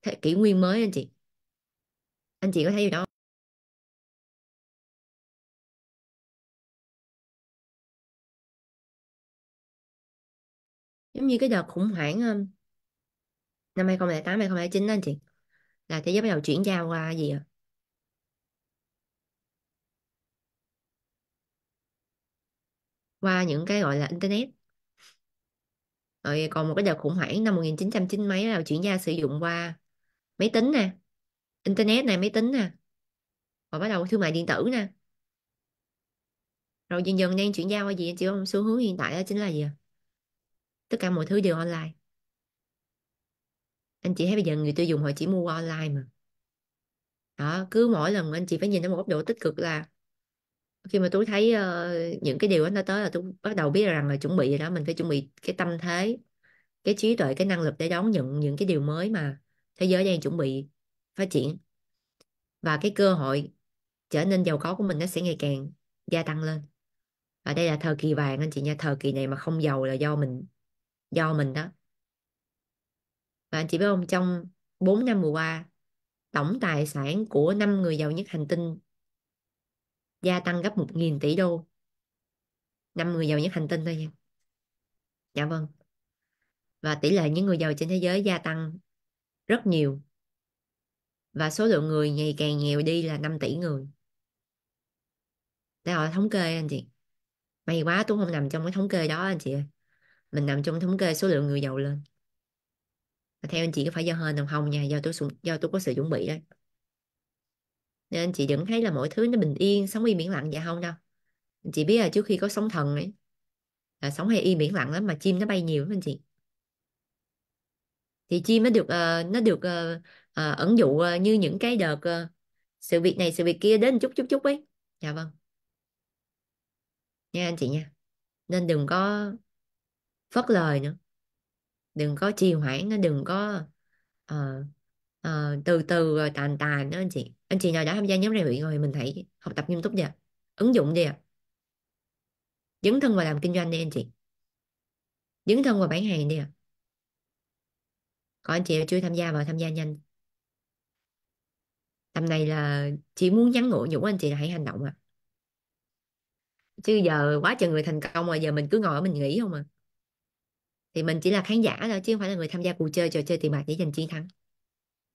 thế kỷ nguyên mới anh chị anh chị có thấy gì đó giống như cái đợt khủng hoảng năm 2008 2009 đó anh chị là thế giới bắt đầu chuyển giao qua gì ạ qua những cái gọi là internet rồi còn một cái đợt khủng hoảng năm 1990 mấy là chuyển giao sử dụng qua máy tính nè internet nè máy tính nè rồi bắt đầu thương mại điện tử nè rồi dần dần đang chuyển giao qua gì chị không xu hướng hiện tại đó chính là gì tất cả mọi thứ đều online anh chị thấy bây giờ người tiêu dùng họ chỉ mua online mà đó cứ mỗi lần anh chị phải nhìn ở một góc độ tích cực là khi mà tôi thấy uh, những cái điều đó nó tới là tôi bắt đầu biết rằng là chuẩn bị rồi đó mình phải chuẩn bị cái tâm thế cái trí tuệ cái năng lực để đón nhận những cái điều mới mà thế giới đang chuẩn bị phát triển và cái cơ hội trở nên giàu có của mình nó sẽ ngày càng gia tăng lên và đây là thời kỳ vàng anh chị nha thời kỳ này mà không giàu là do mình do mình đó à, chị biết không trong 4 năm vừa qua tổng tài sản của năm người giàu nhất hành tinh gia tăng gấp 1.000 tỷ đô năm người giàu nhất hành tinh thôi nha dạ vâng và tỷ lệ những người giàu trên thế giới gia tăng rất nhiều và số lượng người ngày càng nghèo đi là 5 tỷ người đây là thống kê anh chị may quá tôi không nằm trong cái thống kê đó anh chị ơi mình nằm trong thống kê số lượng người giàu lên theo anh chị có phải do hên không không nha do tôi do tôi có sự chuẩn bị đấy nên anh chị đừng thấy là mọi thứ nó bình yên sống yên biển lặng vậy không đâu anh chị biết là trước khi có sóng thần ấy là sống hay yên biển lặng lắm mà chim nó bay nhiều lắm anh chị thì chim nó được uh, nó được uh, uh, ẩn dụ uh, như những cái đợt uh, sự việc này sự việc kia đến chút chút chút ấy dạ vâng nha anh chị nha nên đừng có phớt lời nữa đừng có trì hoãn đừng có uh, uh, từ từ rồi tàn tàn đó anh chị anh chị nào đã tham gia nhóm rèn luyện rồi mình hãy học tập nghiêm túc đi ạ ứng dụng đi ạ dấn thân vào làm kinh doanh đi anh chị dấn thân vào bán hàng đi ạ còn anh chị chưa tham gia vào tham gia nhanh tầm này là chỉ muốn nhắn ngủ nhủ anh chị là hãy hành động ạ à. chứ giờ quá trời người thành công rồi giờ mình cứ ngồi mình nghĩ không à thì mình chỉ là khán giả thôi chứ không phải là người tham gia cuộc chơi trò chơi tiền bạc để giành chiến thắng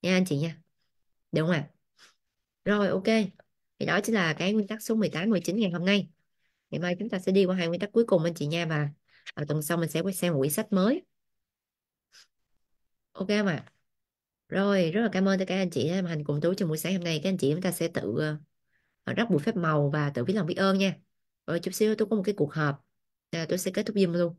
nha anh chị nha đúng không ạ rồi ok thì đó chính là cái nguyên tắc số 18 19 ngày hôm nay ngày mai chúng ta sẽ đi qua hai nguyên tắc cuối cùng anh chị nha và ở à, tuần sau mình sẽ quay sang quyển sách mới ok mà rồi rất là cảm ơn tất cả anh chị đã hành cùng tú trong buổi sáng hôm nay các anh chị chúng ta sẽ tự uh, rắc bụi phép màu và tự viết lòng biết ơn nha rồi chút xíu tôi có một cái cuộc họp tôi sẽ kết thúc zoom luôn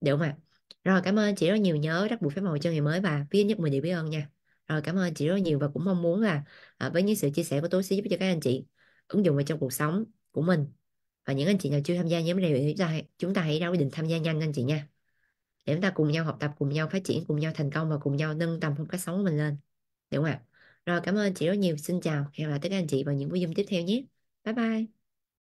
được không ạ rồi cảm ơn chị rất nhiều nhớ rất buổi phép màu cho ngày mới và phía nhất mười điều biết ơn nha rồi cảm ơn chị rất nhiều và cũng mong muốn là à, với những sự chia sẻ của tôi sẽ giúp cho các anh chị ứng dụng vào trong cuộc sống của mình và những anh chị nào chưa tham gia nhóm này thì chúng ta chúng ta hãy ra quyết định tham gia nhanh anh chị nha để chúng ta cùng nhau học tập cùng nhau phát triển cùng nhau thành công và cùng nhau nâng tầm phong cách sống của mình lên được không ạ rồi cảm ơn chị rất nhiều xin chào hẹn gặp lại tất cả anh chị vào những buổi dung tiếp theo nhé bye bye